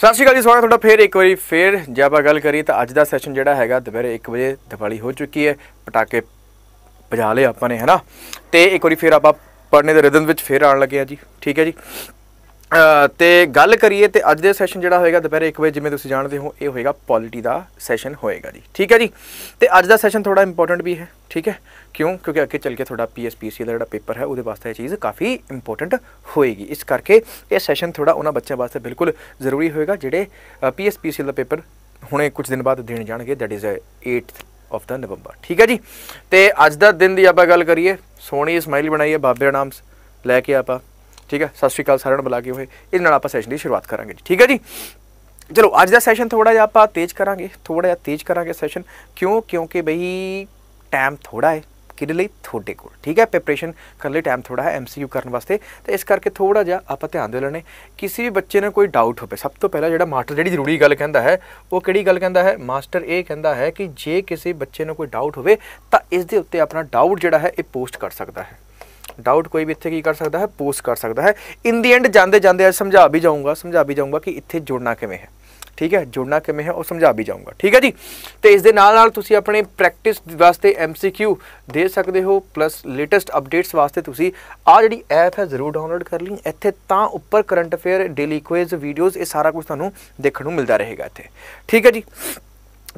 ਸਤਿ ਸ਼੍ਰੀ ਅਕਾਲ ਜੀ ਸਵਾਗਤ ਤੁਹਾਡਾ ਫੇਰ ਇੱਕ ਵਾਰੀ ਫੇਰ ਜੇ ਆਪਾਂ ਗੱਲ ਕਰੀਏ ਤਾਂ ਅੱਜ ਦਾ ਸੈਸ਼ਨ ਜਿਹੜਾ ਹੈਗਾ ਦੁਪਹਿਰੇ 1 ਵਜੇ ਦਿਵਾਲੀ ਹੋ ਚੁੱਕੀ ਹੈ ਪਟਾਕੇ ਭਜਾ ਲਏ ਆਪਾਂ ਨੇ ਹੈਨਾ ਤੇ ਇੱਕ ਵਾਰੀ ਫੇਰ ਆਪਾਂ ਪੜਨੇ ਦੇ ਰਿਦਮ ਵਿੱਚ ਫੇਰ ਆਣ ਲੱਗੇ ਆ ਜੀ ਠੀਕ ਹੈ ਜੀ ਤੇ ਗੱਲ ਕਰੀਏ ਤੇ ਅੱਜ ਦੇ ਸੈਸ਼ਨ ਜਿਹੜਾ ਹੋਏਗਾ ਦੁਪਹਿਰੇ 1 ਵਜੇ ਜਿਵੇਂ ਤੁਸੀਂ ਜਾਣਦੇ ਹੋ ਇਹ ਹੋਏਗਾ ਪੋਲਿਟੀ ਦਾ ਸੈਸ਼ਨ ਹੋਏਗਾ ਜੀ ਠੀਕ ਹੈ ਜੀ ਤੇ ਅੱਜ ਦਾ ਸੈਸ਼ਨ ਥੋੜਾ ਇੰਪੋਰਟੈਂਟ ਵੀ ਹੈ ਠੀਕ ਹੈ ਕਿਉਂ ਕਿਉਂਕਿ ਅੱਗੇ ਚੱਲ ਕੇ ਤੁਹਾਡਾ ਪੀਐਸਪੀਸੀ ਦਾ ਜਿਹੜਾ ਪੇਪਰ ਹੈ ਉਹਦੇ ਵਾਸਤੇ ਇਹ ਚੀਜ਼ ਕਾਫੀ ਇੰਪੋਰਟੈਂਟ ਹੋਏਗੀ ਇਸ ਕਰਕੇ ਇਹ ਸੈਸ਼ਨ ਥੋੜਾ ਉਹਨਾਂ ਬੱਚਿਆਂ ਵਾਸਤੇ ਬਿਲਕੁਲ ਜ਼ਰੂਰੀ ਹੋਏਗਾ ਜਿਹੜੇ ਪੀਐਸਪੀਸੀ ਦਾ ਪੇਪਰ ਹੁਣੇ ਕੁਝ ਦਿਨ ਬਾਅਦ ਦੇਣ ਜਾਣਗੇ that is 8th of the November ਠੀਕ ਹੈ ਜੀ ਤੇ ਅੱਜ ਦਾ ਦਿਨ ਦੀ ਆਪਾਂ ਗੱਲ ਕਰੀਏ ਸੋਹਣੀ ਸਮਾਈਲ ਬਣਾਈਏ ਬਾਬੇ ਨਾਮਸ ਲੈ ਕੇ ਆਪਾਂ ਠੀਕ ਹੈ ਸਤਿ ਸ਼੍ਰੀ ਅਕਾਲ ਸਾਰਿਆਂ ਨੂੰ ਬੁਲਾ ਕੇ ਹੋਏ ਇਹ ਨਾਲ ਆਪਾਂ ਸੈਸ਼ਨ ਦੀ ਸ਼ੁਰੂਆਤ ਕਰਾਂਗੇ ਠੀਕ ਹੈ ਜੀ ਚਲੋ ਅੱਜ ਦਾ ਸੈਸ਼ਨ ਥੋੜਾ ਜਿਹਾ ਆਪਾਂ ਤੇਜ਼ ਕਰਾਂਗੇ ਥੋੜਾ ਜਿਹਾ ਤੇਜ਼ ਕਰਾਂਗੇ ਸੈਸ਼ਨ ਕਿਉਂ ਕਿਉਂਕਿ ਬਈ ਟਾਈਮ ਥੋੜਾ ਹੈ ਕਿਹਦੇ ਲਈ ਤੁਹਾਡੇ ਕੋਲ ਠੀਕ ਹੈ ਪ੍ਰੈਪਰੇਸ਼ਨ ਕਰਨ ਲਈ ਟਾਈਮ ਥੋੜਾ ਹੈ ਐਮਸੀਯੂ ਕਰਨ ਵਾਸਤੇ ਤੇ ਇਸ ਕਰਕੇ ਥੋੜਾ ਜਿਹਾ ਆਪਾਂ ਧਿਆਨ ਦੇ ਲੈਣੇ ਕਿਸੇ ਵੀ ਬੱਚੇ ਨੂੰ ਕੋਈ ਡਾਊਟ ਹੋਵੇ ਸਭ ਤੋਂ ਪਹਿਲਾਂ ਜਿਹੜਾ ਮਾਸਟਰ ਜਿਹੜੀ ਜ਼ਰੂਰੀ ਗੱਲ ਕਹਿੰਦਾ ਹੈ ਉਹ ਕਿਹੜੀ ਗੱਲ ਕਹਿੰਦਾ ਹੈ ਮਾਸਟਰ ਇਹ ਕਹਿੰਦਾ ਹੈ ਕਿ ਜੇ ਕਿਸੇ ਬੱਚੇ ਨੂੰ ਕੋਈ ਡਾਊਟ ਹੋਵੇ ਤਾਂ ਇਸ ਦੇ ਉੱਤੇ ਆਪਣਾ ਡਾਊਟ ਜਿਹੜਾ ਹੈ ਇਹ ਪੋਸਟ ਕਰ ਸਕਦਾ ਹੈ ਡਾਊਟ ਕੋਈ ਵੀ ਇੱਥੇ ਕੀ ਕਰ ਸਕਦਾ ਹੈ ਪੋਸਟ ਕਰ ਸਕਦਾ ਹੈ ਇਨ ਦੀ ਐਂਡ ਜਾਂਦੇ ਜਾਂਦੇ ਅੱਜ ਸਮਝਾ ਵੀ ਜਾਊਂਗਾ ਸਮਝਾ ਵੀ ਜਾਊਂਗਾ ਕਿ ਇੱਥੇ ਜੁੜਨਾ ਕਿਵੇਂ ਹੈ ਠੀਕ ਹੈ ਜੁੜਨਾ ਕਿਵੇਂ ਹੈ ਉਹ ਸਮਝਾ ਵੀ ਜਾਊਂਗਾ ਠੀਕ ਹੈ ਜੀ ਤੇ ਇਸ ਦੇ ਨਾਲ ਨਾਲ ਤੁਸੀਂ ਆਪਣੇ ਪ੍ਰੈਕਟਿਸ ਵਾਸਤੇ ਐਮਸੀਕਿਊ ਦੇ ਸਕਦੇ ਹੋ ਪਲੱਸ ਲੇਟੈਸਟ ਅਪਡੇਟਸ ਵਾਸਤੇ ਤੁਸੀਂ ਆ ਜਿਹੜੀ ਐਪ ਹੈ ਜ਼ਰੂਰ ਡਾਊਨਲੋਡ ਕਰ ਲਈ ਇੱਥੇ ਤਾਂ ਉੱਪਰ current affair daily quiz videos ਇਹ ਸਾਰਾ ਕੁਝ ਤੁਹਾਨੂੰ ਦੇਖਣ ਨੂੰ ਮਿਲਦਾ ਰਹੇਗਾ ਇੱਥੇ ਠੀਕ ਹੈ ਜੀ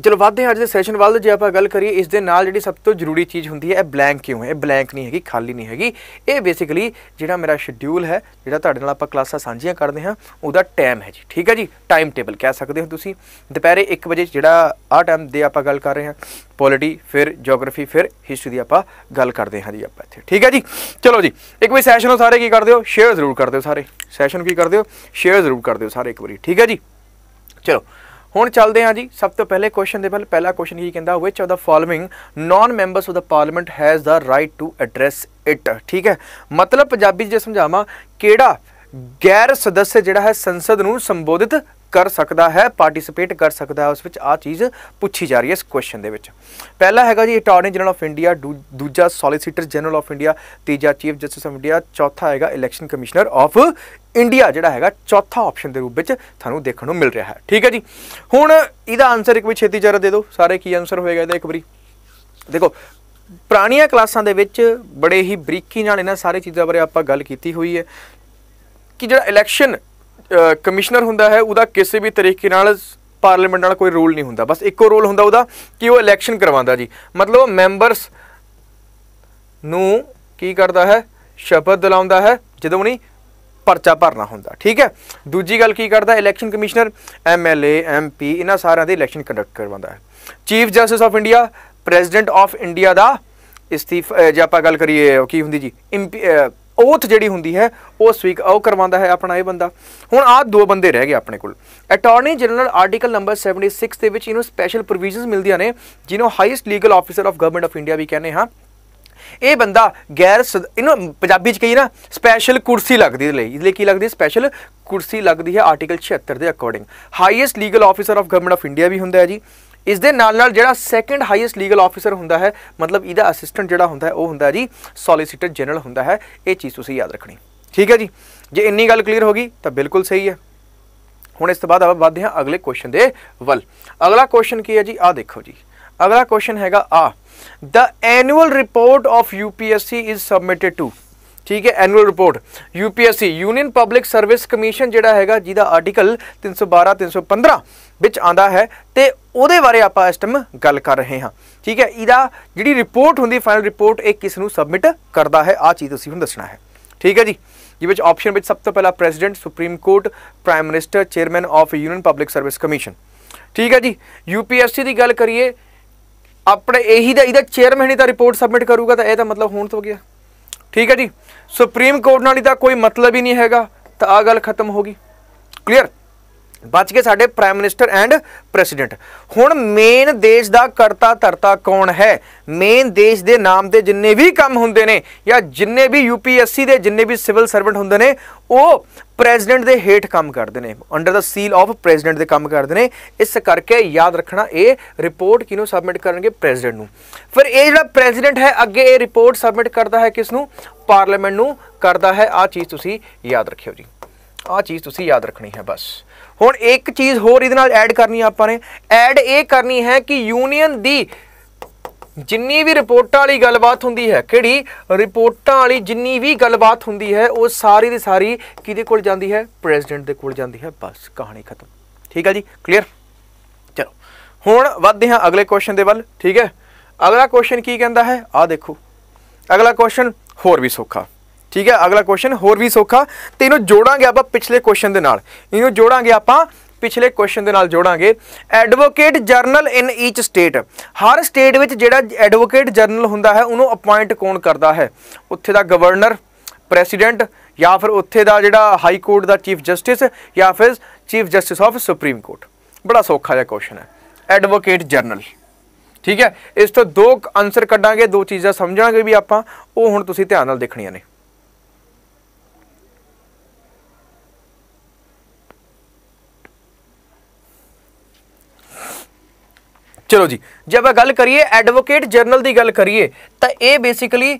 ਚਲੋ ਵਾਧੇ ਅੱਜ ਦੇ ਸੈਸ਼ਨ ਵੱਲ ਜੇ ਆਪਾਂ ਗੱਲ ਕਰੀਏ ਇਸ ਦੇ ਨਾਲ ਜਿਹੜੀ ਸਭ ਤੋਂ ਜ਼ਰੂਰੀ ਚੀਜ਼ ਹੁੰਦੀ ਹੈ ਇਹ ਬਲੈਂਕ ਕਿਉਂ ਹੈ ਇਹ ਬਲੈਂਕ ਨਹੀਂ ਹੈਗੀ ਖਾਲੀ ਨਹੀਂ ਹੈਗੀ ਇਹ ਬੇਸਿਕਲੀ ਜਿਹੜਾ ਮੇਰਾ ਸ਼ਡਿਊਲ ਹੈ ਜਿਹੜਾ ਤੁਹਾਡੇ ਨਾਲ ਆਪਾਂ ਕਲਾਸਾਂ ਸਾਂਝੀਆਂ ਕਰਦੇ ਹਾਂ ਉਹਦਾ ਟਾਈਮ ਹੈ ਜੀ ਠੀਕ ਹੈ ਜੀ ਟਾਈਮ ਟੇਬਲ ਕਹਿ ਸਕਦੇ ਹੋ ਤੁਸੀਂ ਦੁਪਹਿਰੇ 1 ਵਜੇ ਜਿਹੜਾ ਆ ਟਾਈਮ ਦੇ ਆਪਾਂ ਗੱਲ ਕਰ ਰਹੇ ਹਾਂ ਪੋਲਿਟੀ ਫਿਰ ਜੀਓਗ੍ਰਾਫੀ ਫਿਰ ਹਿਸਟਰੀ ਦੀ ਆਪਾਂ ਗੱਲ ਕਰਦੇ ਹਾਂ ਜੀ ਆਪਾਂ ਇੱਥੇ ਠੀਕ ਹੈ ਜੀ ਚਲੋ ਜੀ ਇੱਕ ਵਾਰੀ ਸੈਸ਼ਨ ਨੂੰ ਸਾਰੇ ਕੀ ਕਰਦੇ ਹੋ ਸ਼ੇਅਰ ਜ਼ਰੂਰ ਕਰਦੇ ਹੋ ਸਾਰੇ ਸੈਸ਼ਨ ਕੀ ਕਰਦੇ ਹੋ ਸ਼ੇਅਰ ਜ਼ਰੂਰ ਕਰਦੇ ਹੋ ਸਾਰੇ ਇੱਕ ਵਾਰੀ ਠੀਕ ਹੈ ਜੀ ਚਲੋ ਹੁਣ ਚੱਲਦੇ ਹਾਂ ਜੀ ਸਭ ਤੋਂ ਪਹਿਲੇ ਕੁਐਸਚਨ ਦੇ ਵੱਲ ਪਹਿਲਾ ਕੁਐਸਚਨ ਕੀ ਕਹਿੰਦਾ which of the following non members of the parliament has the right to address it ਠੀਕ ਹੈ ਮਤਲਬ ਪੰਜਾਬੀ ਜੇ ਸਮਝਾਵਾਂ ਕਿਹੜਾ ਗੈਰ ਸਦੱਸ ਜਿਹੜਾ ਹੈ ਸੰਸਦ ਨੂੰ ਸੰਬੋਧਿਤ ਕਰ ਸਕਦਾ ਹੈ ਪਾਰਟਿਸਿਪੇਟ ਕਰ ਸਕਦਾ ਹੈ ਉਸ ਵਿੱਚ ਆ ਚੀਜ਼ ਪੁੱਛੀ ਜਾ ਰਹੀ ਹੈ ਇਸ ਕੁਐਸਚਨ ਦੇ ਵਿੱਚ ਪਹਿਲਾ ਹੈਗਾ ਜੀ ਅਟਾਰਨੀ ਜਨਰਲ ਆਫ ਇੰਡੀਆ ਦੂਜਾ ਸੋਲਿਸਿਟਰ ਜਨਰਲ ਆਫ ਇੰਡੀਆ ਤੀਜਾ ਚੀਫ ਜਸਟਿਸ ਆਫ ਇੰਡੀਆ ਚੌਥਾ ਹੈਗਾ ਇਲੈਕਸ਼ਨ ਕਮਿਸ਼ਨਰ ਆਫ ਇੰਡੀਆ ਜਿਹੜਾ ਹੈਗਾ ਚੌਥਾ ਆਪਸ਼ਨ ਦੇ ਰੂਪ ਵਿੱਚ ਤੁਹਾਨੂੰ ਦੇਖਣ ਨੂੰ ਮਿਲ ਰਿਹਾ ਹੈ ਠੀਕ ਹੈ ਜੀ ਹੁਣ ਇਹਦਾ ਆਨਸਰ ਇੱਕ ਵਾਰ ਛੇਤੀ ਜਰਾ ਦੇ ਦਿਓ ਸਾਰੇ ਕੀ ਆਨਸਰ ਹੋਏਗਾ ਇਹਦਾ ਇੱਕ ਵਾਰੀ ਦੇਖੋ ਪ੍ਰਾਣੀਆਂ ਕਲਾਸਾਂ ਦੇ ਵਿੱਚ ਬੜੇ ਹੀ ਬਰੀਕੀ ਨਾਲ ਇਹਨਾਂ ਸਾਰੇ ਚੀਜ਼ਾਂ ਬਾਰੇ ਆਪਾਂ ਗੱਲ ਕੀਤੀ ਹੋਈ ਹੈ ਕਿ ਜਿਹੜਾ ਇਲੈਕਸ਼ਨ ਕਮਿਸ਼ਨਰ ਹੁੰਦਾ ਹੈ ਉਹਦਾ ਕਿਸੇ ਵੀ ਤਰੀਕੇ ਨਾਲ ਪਾਰਲੀਮੈਂਟ ਨਾਲ ਕੋਈ ਰੂਲ ਨਹੀਂ ਹੁੰਦਾ ਬਸ ਇੱਕੋ ਰੋਲ ਹੁੰਦਾ ਉਹਦਾ ਕਿ ਉਹ ਇਲੈਕਸ਼ਨ ਕਰਵਾਉਂਦਾ ਜੀ ਮਤਲਬ ਮੈਂਬਰਸ ਨੂੰ ਕੀ ਕਰਦਾ ਹੈ ਸ਼ਪਥ ਦਿਲਾਉਂਦਾ ਹੈ ਜਦੋਂ ਨਹੀਂ ਪਰਚਾ ਭਰਨਾ ਹੁੰਦਾ ਠੀਕ ਹੈ ਦੂਜੀ ਗੱਲ ਕੀ ਕਰਦਾ ਇਲੈਕਸ਼ਨ ਕਮਿਸ਼ਨਰ ਐਮਐਲਏ ਐਮਪੀ ਇਹਨਾਂ ਸਾਰਿਆਂ ਦੇ ਇਲੈਕਸ਼ਨ ਕੰਡਕਟ ਕਰਵਾਉਂਦਾ ਹੈ chief justice of India president of India ਦਾ ਇਸਤੀਫਾ ਜੇ ਆਪਾਂ ਗੱਲ ਕਰੀਏ ਕੀ ਹੁੰਦੀ ਜੀ ਓਥ ਜਿਹੜੀ ਹੁੰਦੀ ਹੈ ਉਹ ਸਵੀਕ ਉਹ ਕਰਵਾਉਂਦਾ ਹੈ ਆਪਣਾ ਇਹ ਬੰਦਾ ਹੁਣ ਆ ਦੋ ਬੰਦੇ ਰਹਿ ਗਏ ਆਪਣੇ ਕੋਲ ਅਟਾਰਨੀ ਜਨਰਲ ਆਰਟੀਕਲ ਨੰਬਰ 76 ਦੇ ਵਿੱਚ ਇਹਨੂੰ ਸਪੈਸ਼ਲ ਪ੍ਰੋਵੀਜ਼ਨਸ ਮਿਲਦੀਆਂ ਨੇ ਜਿਹਨੂੰ highest legal officer of government of India ਵੀ ਕਹਿੰਦੇ ਹਾਂ ਇਹ ਬੰਦਾ ਗੈਰ ਇਹਨੂੰ ਪੰਜਾਬੀ ਚ ਕਹੀ ਨਾ ਸਪੈਸ਼ਲ ਕੁਰਸੀ ਲੱਗਦੀ ਲਈ ਇਸ ਲਈ ਕੀ ਲੱਗਦੀ ਸਪੈਸ਼ਲ ਕੁਰਸੀ ਲੱਗਦੀ ਹੈ ਆਰਟੀਕਲ 76 ਦੇ according highest legal officer of government of India ਵੀ ਹੁੰਦਾ ਹੈ ਜੀ ਇਸ ਦੇ ਨਾਲ ਨਾਲ ਜਿਹੜਾ ਸੈਕੰਡ ਹਾਈਐਸਟ ਲੀਗਲ ਆਫੀਸਰ ਹੁੰਦਾ ਹੈ ਮਤਲਬ ਇਹਦਾ ਅਸਿਸਟੈਂਟ ਜਿਹੜਾ ਹੁੰਦਾ ਹੈ ਉਹ ਹੁੰਦਾ ਜੀ ਸੋਲਿਸਿਟਰ ਜਨਰਲ ਹੁੰਦਾ ਹੈ ਇਹ ਚੀਜ਼ ਤੁਸੀਂ ਯਾਦ ਰੱਖਣੀ ਠੀਕ ਹੈ ਜੀ ਜੇ ਇੰਨੀ ਗੱਲ ਕਲੀਅਰ ਹੋ ਗਈ ਤਾਂ ਬਿਲਕੁਲ ਸਹੀ ਹੈ ਹੁਣ ਇਸ ਤੋਂ ਬਾਅਦ ਆਪਾਂ ਵਧਦੇ ਹਾਂ ਅਗਲੇ ਕੁਐਸਚਨ ਦੇ ਵੱਲ ਅਗਲਾ ਕੁਐਸਚਨ ਕੀ ਹੈ ਜੀ ਆ ਦੇਖੋ ਜੀ ਅਗਲਾ ਕੁਐਸਚਨ ਹੈਗਾ ਆ the annual report of UPSC is submitted to ਠੀਕ ਹੈ annual report UPSC union public service commission ਜਿਹੜਾ ਹੈਗਾ ਜਿਹਦਾ ਆਰਟੀਕਲ 312 315 ਵਿੱਚ ਆਂਦਾ ਹੈ ਤੇ ਉਹਦੇ ਬਾਰੇ ਆਪਾਂ ਇਸ ਟਾਈਮ ਗੱਲ ਕਰ ਰਹੇ ਹਾਂ ਠੀਕ ਹੈ ਇਹਦਾ ਜਿਹੜੀ ਰਿਪੋਰਟ ਹੁੰਦੀ ਫਾਈਨਲ ਰਿਪੋਰਟ ਇਹ ਕਿਸ ਨੂੰ ਸਬਮਿਟ ਕਰਦਾ ਹੈ ਆ ਚੀਜ਼ ਤੁਸੀਂ ਹੁਣ ਦੱਸਣਾ ਹੈ ਠੀਕ ਹੈ ਜੀ ਇਹ ਵਿੱਚ ਆਪਸ਼ਨ ਵਿੱਚ ਸਭ ਤੋਂ ਪਹਿਲਾਂ president supreme court prime minister chairman of union public service commission ਠੀਕ ਹੈ ਜੀ ਯੂਪੀਐਸਸੀ ਦੀ ਗੱਲ ਕਰੀਏ ਆਪਣੇ ਇਹੀ ਦਾ ਇਹਦਾ ਚੇਅਰਮੈਨ ਹੀ ਤਾਂ ਰਿਪੋਰਟ ਸਬਮਿਟ ਕਰੂਗਾ ਤਾਂ ਇਹ ਤਾਂ ਮਤਲਬ ਹੋਣ ਤੋਂ ਗਿਆ ਠੀਕ ਹੈ ਜੀ ਸੁਪਰੀਮ ਕੋਰਟ ਨਾਲ ਇਹਦਾ ਕੋਈ ਮਤਲਬ ਹੀ ਨਹੀਂ ਹੈਗਾ ਤਾਂ ਆ ਗੱਲ ਖਤਮ ਹੋ ਗਈ ਕਲੀਅਰ ਬਚ ਕੇ ਸਾਡੇ ਪ੍ਰਾਈਮ ਮਿਨਿਸਟਰ ਐਂਡ ਪ੍ਰੈਜ਼ੀਡੈਂਟ ਹੁਣ ਮੇਨ ਦੇਸ਼ ਦਾ ਕਰਤਾ ਧਰਤਾ ਕੌਣ ਹੈ ਮੇਨ ਦੇਸ਼ ਦੇ ਨਾਮ ਤੇ ਜਿੰਨੇ ਵੀ ਕੰਮ ਹੁੰਦੇ ਨੇ ਜਾਂ ਜਿੰਨੇ ਵੀ ਯੂਪੀਐਸਸੀ ਦੇ ਜਿੰਨੇ ਵੀ ਸਿਵਲ ਸਰਵੈਂਟ ਹੁੰਦੇ ਨੇ ਉਹ ਪ੍ਰੈਜ਼ੀਡੈਂਟ ਦੇ ਹੇਠ ਕੰਮ ਕਰਦੇ ਨੇ under the seal of president ਦੇ ਕੰਮ ਕਰਦੇ ਨੇ ਇਸ ਕਰਕੇ ਯਾਦ ਰੱਖਣਾ ਇਹ ਰਿਪੋਰਟ ਕਿਹਨੂੰ ਸਬਮਿਟ ਕਰਨਗੇ ਪ੍ਰੈਜ਼ੀਡੈਂਟ ਨੂੰ ਫਿਰ ਇਹ ਜਿਹੜਾ ਪ੍ਰੈਜ਼ੀਡੈਂਟ ਹੈ ਅੱਗੇ ਇਹ ਰਿਪੋਰਟ ਸਬਮਿਟ ਕਰਦਾ ਹੈ ਕਿਸ ਨੂੰ ਪਾਰਲੀਮੈਂਟ ਨੂੰ ਕਰਦਾ ਹੈ ਆ ਚੀਜ਼ ਤੁਸੀਂ ਯਾਦ ਰੱਖਿਓ ਜੀ ਆ ਚੀਜ਼ ਤੁਸੀਂ ਯਾਦ ਰੱਖਣੀ ਹੈ ਬਸ ਹੁਣ ਇੱਕ ਚੀਜ਼ ਹੋਰ ਇਹਦੇ ਨਾਲ ਐਡ ਕਰਨੀ ਆਪਾਂ ਨੇ ਐਡ ਇਹ ਕਰਨੀ ਹੈ ਕਿ ਯੂਨੀਅਨ ਦੀ ਜਿੰਨੀ ਵੀ ਰਿਪੋਰਟਾਂ ਵਾਲੀ ਗੱਲਬਾਤ ਹੁੰਦੀ ਹੈ ਕਿਹੜੀ ਰਿਪੋਰਟਾਂ ਵਾਲੀ ਜਿੰਨੀ ਵੀ ਗੱਲਬਾਤ ਹੁੰਦੀ ਹੈ ਉਹ ਸਾਰੀ ਦੀ ਸਾਰੀ ਕਿਹਦੇ ਕੋਲ ਜਾਂਦੀ ਹੈ ਪ੍ਰੈਜ਼ੀਡੈਂਟ ਦੇ ਕੋਲ ਜਾਂਦੀ ਹੈ ਬਸ ਕਹਾਣੀ ਖਤਮ ਠੀਕ ਹੈ ਜੀ ਕਲੀਅਰ ਚਲੋ ਹੁਣ ਵੱਧਦੇ ਹਾਂ ਅਗਲੇ ਕੁਐਸਚਨ ਦੇ ਵੱਲ ਠੀਕ ਹੈ ਅਗਲਾ ਕੁਐਸਚਨ ਕੀ ਕਹਿੰਦਾ ਹੈ ਆ ਦੇਖੋ ਅਗਲਾ ਕੁਐਸਚਨ ਹੋਰ ਵੀ ਸੌਖਾ ਠੀਕ ਹੈ ਅਗਲਾ ਕੁਐਸਚਨ ਹੋਰ ਵੀ ਸੌਖਾ ਤੇ ਇਹਨੂੰ ਜੋੜਾਂਗੇ ਆਪਾਂ ਪਿਛਲੇ ਕੁਐਸਚਨ ਦੇ ਨਾਲ ਇਹਨੂੰ ਜੋੜਾਂਗੇ ਆਪਾਂ ਪਿਛਲੇ ਕੁਐਸਚਨ ਦੇ ਨਾਲ ਜੋੜਾਂਗੇ advocate general in each state ਹਰ ਸਟੇਟ ਵਿੱਚ ਜਿਹੜਾ ਐਡਵੋਕੇਟ ਜਰਨਲ ਹੁੰਦਾ ਹੈ ਉਹਨੂੰ ਅਪਾਇੰਟ ਕੌਣ ਕਰਦਾ ਹੈ ਉੱਥੇ ਦਾ ਗਵਰਨਰ ਪ੍ਰੈਜ਼ੀਡੈਂਟ ਜਾਂ ਫਿਰ ਉੱਥੇ ਦਾ ਜਿਹੜਾ ਹਾਈ ਕੋਰਟ ਦਾ ਚੀਫ ਜਸਟਿਸ ਜਾਂ ਫਿਰ chief justice of supreme court ਬੜਾ ਸੌਖਾ ਜਿਹਾ ਕੁਐਸਚਨ ਹੈ ਐਡਵੋਕੇਟ ਜਰਨਲ ਠੀਕ ਹੈ ਇਸ ਤੋਂ ਦੋ ਆਨਸਰ ਕੱਢਾਂਗੇ ਦੋ ਚੀਜ਼ਾਂ ਸਮਝਾਂਗੇ ਵੀ ਆਪਾਂ ਉਹ ਹੁਣ ਤੁਸੀਂ ਧਿਆਨ ਨਾਲ ਦੇਖਣੀਆਂ ਨੇ ਚਲੋ ਜੀ ਜੇ ਆਪਾਂ ਗੱਲ ਕਰੀਏ ਐਡਵੋਕੇਟ ਜਰਨਲ ਦੀ ਗੱਲ ਕਰੀਏ ਤਾਂ ਇਹ ਬੇਸਿਕਲੀ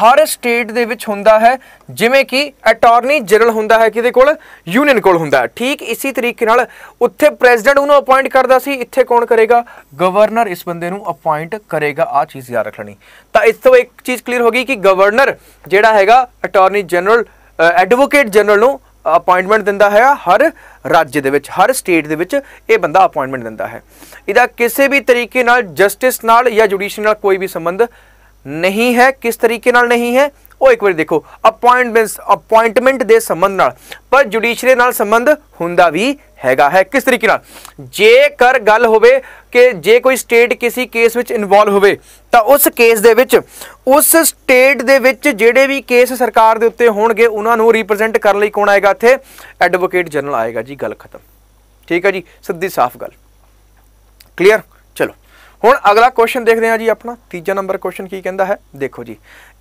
ਹਰ ਸਟੇਟ ਦੇ ਵਿੱਚ ਹੁੰਦਾ ਹੈ ਜਿਵੇਂ ਕਿ ਅਟਾਰਨੀ ਜਨਰਲ ਹੁੰਦਾ ਹੈ ਕਿਹਦੇ ਕੋਲ ਯੂਨੀਅਨ ਕੋਲ ਹੁੰਦਾ ਠੀਕ ਇਸੇ ਤਰੀਕੇ ਨਾਲ ਉੱਥੇ ਪ੍ਰੈਜ਼ੀਡੈਂਟ ਉਹਨੂੰ ਅਪਾਇੰਟ ਕਰਦਾ ਸੀ ਇੱਥੇ ਕੌਣ ਕਰੇਗਾ ਗਵਰਨਰ ਇਸ ਬੰਦੇ ਨੂੰ ਅਪਾਇੰਟ ਕਰੇਗਾ ਆ ਚੀਜ਼ ਯਾਦ ਰੱਖਣੀ ਤਾਂ ਇਸ ਤੋਂ ਇੱਕ ਚੀਜ਼ ਕਲੀਅਰ ਹੋ ਗਈ ਕਿ ਗਵਰਨਰ ਜਿਹੜਾ ਹੈਗਾ ਅਟਾਰਨੀ ਜਨਰਲ ਐਡਵੋਕੇਟ ਜਨਰਲ ਨੂੰ ਅਪਾਇੰਟਮੈਂਟ ਦਿੰਦਾ ਹੈ ਹਰ ਰਾਜ ਦੇ ਵਿੱਚ ਹਰ ਸਟੇਟ ਦੇ ਵਿੱਚ ਇਹ ਬੰਦਾ ਅਪਾਇੰਟਮੈਂਟ ਦਿੰਦਾ ਹੈ ਇਹਦਾ ਕਿਸੇ ਵੀ ਤਰੀਕੇ ਨਾਲ ਜਸਟਿਸ ਨਾਲ ਜਾਂ ਜੁਡੀਸ਼ੀਅਲ ਨਾਲ ਕੋਈ ਵੀ ਸੰਬੰਧ ਨਹੀਂ ਹੈ ਕਿਸ ਤਰੀਕੇ ਨਾਲ ਨਹੀਂ ਹੈ ਉਹ ਇੱਕ ਵਾਰ ਦੇਖੋ ਅਪਾਇੰਟਮੈਂਟ ਅਪਾਇੰਟਮੈਂਟ ਦੇ ਸੰਬੰਧ ਨਾਲ ਪਰ ਜੁਡੀਸ਼ੀਅਲ ਨਾਲ ਸੰਬੰਧ ਹੁੰਦਾ ਵੀ ਹੈਗਾ ਹੈ ਕਿਸ ਤਰੀਕੇ ਨਾਲ ਜੇਕਰ ਗੱਲ ਹੋਵੇ ਕਿ ਜੇ ਕੋਈ ਸਟੇਟ ਕਿਸੇ ਕੇਸ ਵਿੱਚ ਇਨਵੋਲਵ ਹੋਵੇ ਤਾਂ ਉਸ ਕੇਸ ਦੇ ਵਿੱਚ ਉਸ ਸਟੇਟ ਦੇ ਵਿੱਚ ਜਿਹੜੇ ਵੀ ਕੇਸ ਸਰਕਾਰ ਦੇ ਉੱਤੇ ਹੋਣਗੇ ਉਹਨਾਂ ਨੂੰ ਰਿਪਰੈਜ਼ੈਂਟ ਕਰਨ ਲਈ ਕੌਣ ਆਏਗਾ ਇੱਥੇ ਐਡਵੋਕੇਟ ਜਨਰਲ ਆਏਗਾ ਜੀ ਗੱਲ ਖਤਮ ਠੀਕ ਹੈ ਜੀ ਸਿੱਧੀ ਸਾਫ਼ ਗੱਲ ਕਲੀਅਰ ਚਲੋ ਹੁਣ ਅਗਲਾ ਕੁਐਸਚਨ ਦੇਖਦੇ ਹਾਂ ਜੀ ਆਪਣਾ ਤੀਜਾ ਨੰਬਰ ਕੁਐਸਚਨ ਕੀ ਕਹਿੰਦਾ ਹੈ ਦੇਖੋ ਜੀ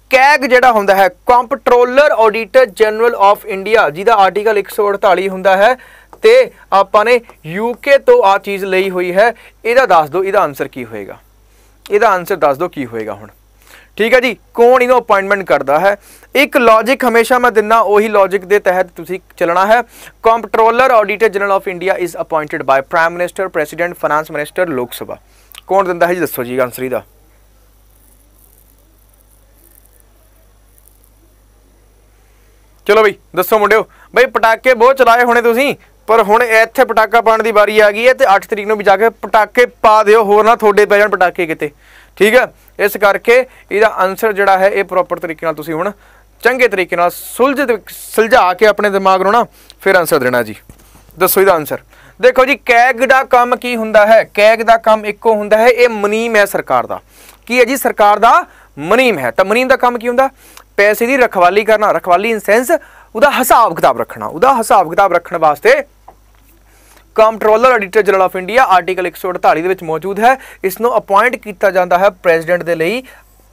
ਕੈਗ ਜਿਹੜਾ ਹੁੰਦਾ ਹੈ comptroller auditor general of India ਜਿਹਦਾ ਆਰਟੀਕਲ 148 ਹੁੰਦਾ ਹੈ ਤੇ ਆਪਾਂ ਨੇ ਯੂਕੇ ਤੋਂ ਆ ਚੀਜ਼ ਲਈ ਹੋਈ ਹੈ ਇਹਦਾ ਦੱਸ ਦਿਓ ਇਹਦਾ ਆਨਸਰ ਕੀ ਹੋਏਗਾ ਇਹਦਾ ਆਨਸਰ ਦੱਸ ਦਿਓ ਕੀ ਹੋਏਗਾ ਹੁਣ ਠੀਕ ਹੈ ਜੀ ਕੌਣ ਇਹਨੂੰ ਅਪਾਇੰਟਮੈਂਟ ਕਰਦਾ ਹੈ ਇੱਕ ਲੌਜੀਕ ਹਮੇਸ਼ਾ ਮੈਂ ਦਿੰਨਾ ਉਹੀ ਲੌਜੀਕ ਦੇ ਤਹਿਤ ਤੁਸੀਂ ਚੱਲਣਾ ਹੈ comptroller auditor general of India is appointed by prime minister president finance minister Lok Sabha ਕੌਣ ਦਿੰਦਾ ਹੈ ਜੀ ਦੱਸੋ ਜੀ ਆਨਸਰ ਇਹਦਾ ਚਲੋ ਬਈ ਦੱਸੋ ਮੁੰਡਿਓ ਬਈ ਪਟਾਕੇ ਬਹੁਤ ਚਲਾਏ ਹੋਣੇ ਤੁਸੀਂ ਪਰ ਹੁਣ ਇੱਥੇ ਪਟਾਕਾ ਪਾਣ ਦੀ ਵਾਰੀ ਆ ਗਈ ਹੈ ਤੇ 8 ਤਰੀਕ ਨੂੰ ਵੀ ਜਾ ਕੇ ਪਟਾਕੇ ਪਾ ਦਿਓ ਹੋਰ ਨਾ ਤੁਹਾਡੇ ਪੈ ਜਾਣ ਪਟਾਕੇ ਕਿਤੇ ਠੀਕ ਹੈ ਇਸ ਕਰਕੇ ਇਹਦਾ ਆਨਸਰ ਜਿਹੜਾ ਹੈ ਇਹ ਪ੍ਰੋਪਰ ਤਰੀਕੇ ਨਾਲ ਤੁਸੀਂ ਹੁਣ ਚੰਗੇ ਤਰੀਕੇ ਨਾਲ ਸੁਲਝ ਸੁਲਝਾ ਕੇ ਆਪਣੇ ਦਿਮਾਗ ਨੂੰ ਨਾ ਫਿਰ ਆਨਸਰ ਦੇਣਾ ਜੀ ਦੱਸੋ ਇਹਦਾ ਆਨਸਰ ਦੇਖੋ ਜੀ ਕੈਗ ਦਾ ਕੰਮ ਕੀ ਹੁੰਦਾ ਹੈ ਕੈਗ ਦਾ ਕੰਮ ਇੱਕੋ ਹੁੰਦਾ ਹੈ ਇਹ ਮਨੀਮ ਹੈ ਸਰਕਾਰ ਦਾ ਕੀ ਹੈ ਜੀ ਸਰਕਾਰ ਦਾ ਮਨੀਮ ਹੈ ਤਾਂ ਮਨੀਮ ਦਾ ਕੰਮ ਕੀ ਹੁੰਦਾ ਪੈਸੇ ਦੀ ਰਖਵਾਲੀ ਕਰਨਾ ਰਖਵਾਲੀ ਇਨ ਸੈਂਸ ਉਹਦਾ ਹਿਸਾਬ ਕਿਤਾਬ ਰੱਖਣਾ ਉਹਦਾ ਹਿਸਾਬ ਕਿਤਾਬ ਰੱਖਣ ਵਾਸਤੇ comptroller auditor general of India article 148 ਦੇ ਵਿੱਚ ਮੌਜੂਦ ਹੈ ਇਸ ਨੂੰ ਅਪਾਇੰਟ ਕੀਤਾ ਜਾਂਦਾ ਹੈ ਪ੍ਰੈਜ਼ੀਡੈਂਟ ਦੇ ਲਈ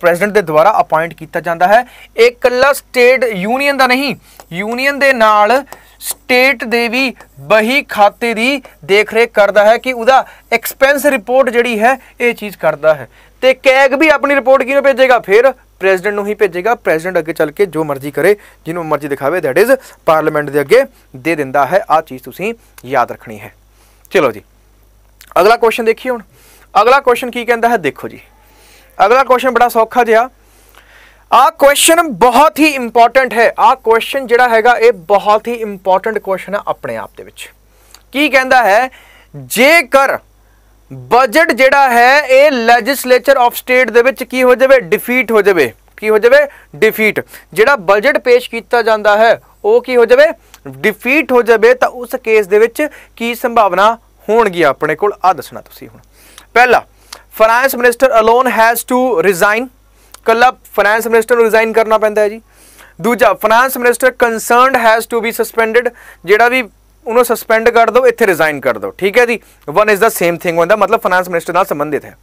ਪ੍ਰੈਜ਼ੀਡੈਂਟ ਦੇ ਦੁਆਰਾ ਅਪਾਇੰਟ ਕੀਤਾ ਜਾਂਦਾ ਹੈ ਇਹ ਇਕੱਲਾ ਸਟੇਟ ਯੂਨੀਅਨ ਦਾ ਨਹੀਂ ਯੂਨੀਅਨ ਦੇ ਨਾਲ ਸਟੇਟ ਦੇ ਵੀ ਬਹੀ ਖਾਤੇ ਦੀ ਦੇਖਰੇਖ ਕਰਦਾ ਹੈ ਕਿ ਉਹਦਾ ਐਕਸਪੈਂਸ ਰਿਪੋਰਟ ਜਿਹੜੀ ਹੈ ਇਹ ਚੀਜ਼ ਕਰਦਾ ਹੈ ਤੇ ਕੈਗ ਵੀ ਆਪਣੀ ਰਿਪੋਰਟ ਕਿਹਨੂੰ ਭੇਜੇਗਾ ਫਿਰ ਪ੍ਰੈਜ਼ੀਡੈਂਟ ਨੂੰ ਹੀ ਭੇਜੇਗਾ ਪ੍ਰੈਜ਼ੀਡੈਂਟ ਅੱਗੇ ਚੱਲ ਕੇ ਜੋ ਮਰਜ਼ੀ ਕਰੇ ਜਿਹਨੂੰ ਮਰਜ਼ੀ ਦਿਖਾਵੇ ਥੈਟ ਇਜ਼ ਪਾਰਲੀਮੈਂਟ ਦੇ ਅੱਗੇ ਦੇ ਦਿੰਦਾ ਹੈ ਆ ਚੀਜ਼ ਤੁਸੀਂ ਯਾਦ ਰੱਖਣੀ ਹੈ ਚਲੋ ਜੀ ਅਗਲਾ ਕੁਐਸਚਨ ਦੇਖੀਏ ਹੁਣ ਅਗਲਾ ਕੁਐਸਚਨ ਕੀ ਕਹਿੰਦਾ ਹੈ ਦੇਖੋ ਜੀ ਅਗਲਾ ਕੁਐਸਚਨ ਬੜਾ ਸੌਖਾ ਜਿਹਾ ਆ ਕੁਐਸਚਨ ਬਹੁਤ ਹੀ ਇੰਪੋਰਟੈਂਟ ਹੈ ਆ ਕੁਐਸਚਨ ਜਿਹੜਾ ਹੈਗਾ ਇਹ ਬਹੁਤ ਹੀ ਇੰਪੋਰਟੈਂਟ ਕੁਐਸਚਨ ਹੈ ਆਪਣੇ ਆਪ ਦੇ ਵਿੱਚ ਕੀ ਕਹਿੰਦਾ ਹੈ ਜੇਕਰ ਬਜਟ ਜਿਹੜਾ ਹੈ ਇਹ ਲੈਜਿਸਲੇਚਰ ਆਫ ਸਟੇਟ ਦੇ ਵਿੱਚ ਕੀ ਹੋ ਜਾਵੇ ਡਿਫੀਟ ਹੋ ਜਾਵੇ ਕੀ ਹੋ ਜਾਵੇ ਡਿਫੀਟ ਜਿਹੜਾ ਬਜਟ ਪੇਸ਼ ਕੀਤਾ ਜਾਂਦਾ ਹੈ ਉਹ ਕੀ ਹੋ ਜਾਵੇ ਡਿਫੀਟ ਹੋ ਜਾਵੇ ਤਾਂ ਉਸ ਕੇਸ ਦੇ ਵਿੱਚ ਕੀ ਸੰਭਾਵਨਾ ਹੋਣਗੀ ਆਪਣੇ ਕੋਲ ਆ ਦੱਸਣਾ ਤੁਸੀਂ ਹੁਣ ਪਹਿਲਾ finance minister alone has to resign ਕੱਲਾ ਫਾਈਨੈਂਸ ਮਿਨਿਸਟਰ ਨੂੰ ਰਿਜ਼ਾਈਨ ਕਰਨਾ ਪੈਂਦਾ ਹੈ ਜੀ ਦੂਜਾ finance minister concerned has to be suspended ਜਿਹੜਾ ਵੀ ਉਹਨੂੰ ਸਸਪੈਂਡ ਕਰ ਦਿਓ ਇੱਥੇ ਰਿਜ਼ਾਈਨ ਕਰ ਦਿਓ ਠੀਕ ਹੈ ਜੀ one is the same thing ਹੁੰਦਾ ਮਤਲਬ ਫਾਈਨੈਂਸ ਮਿਨਿਸਟਰ ਨਾਲ ਸੰਬੰਧਿਤ ਹੈ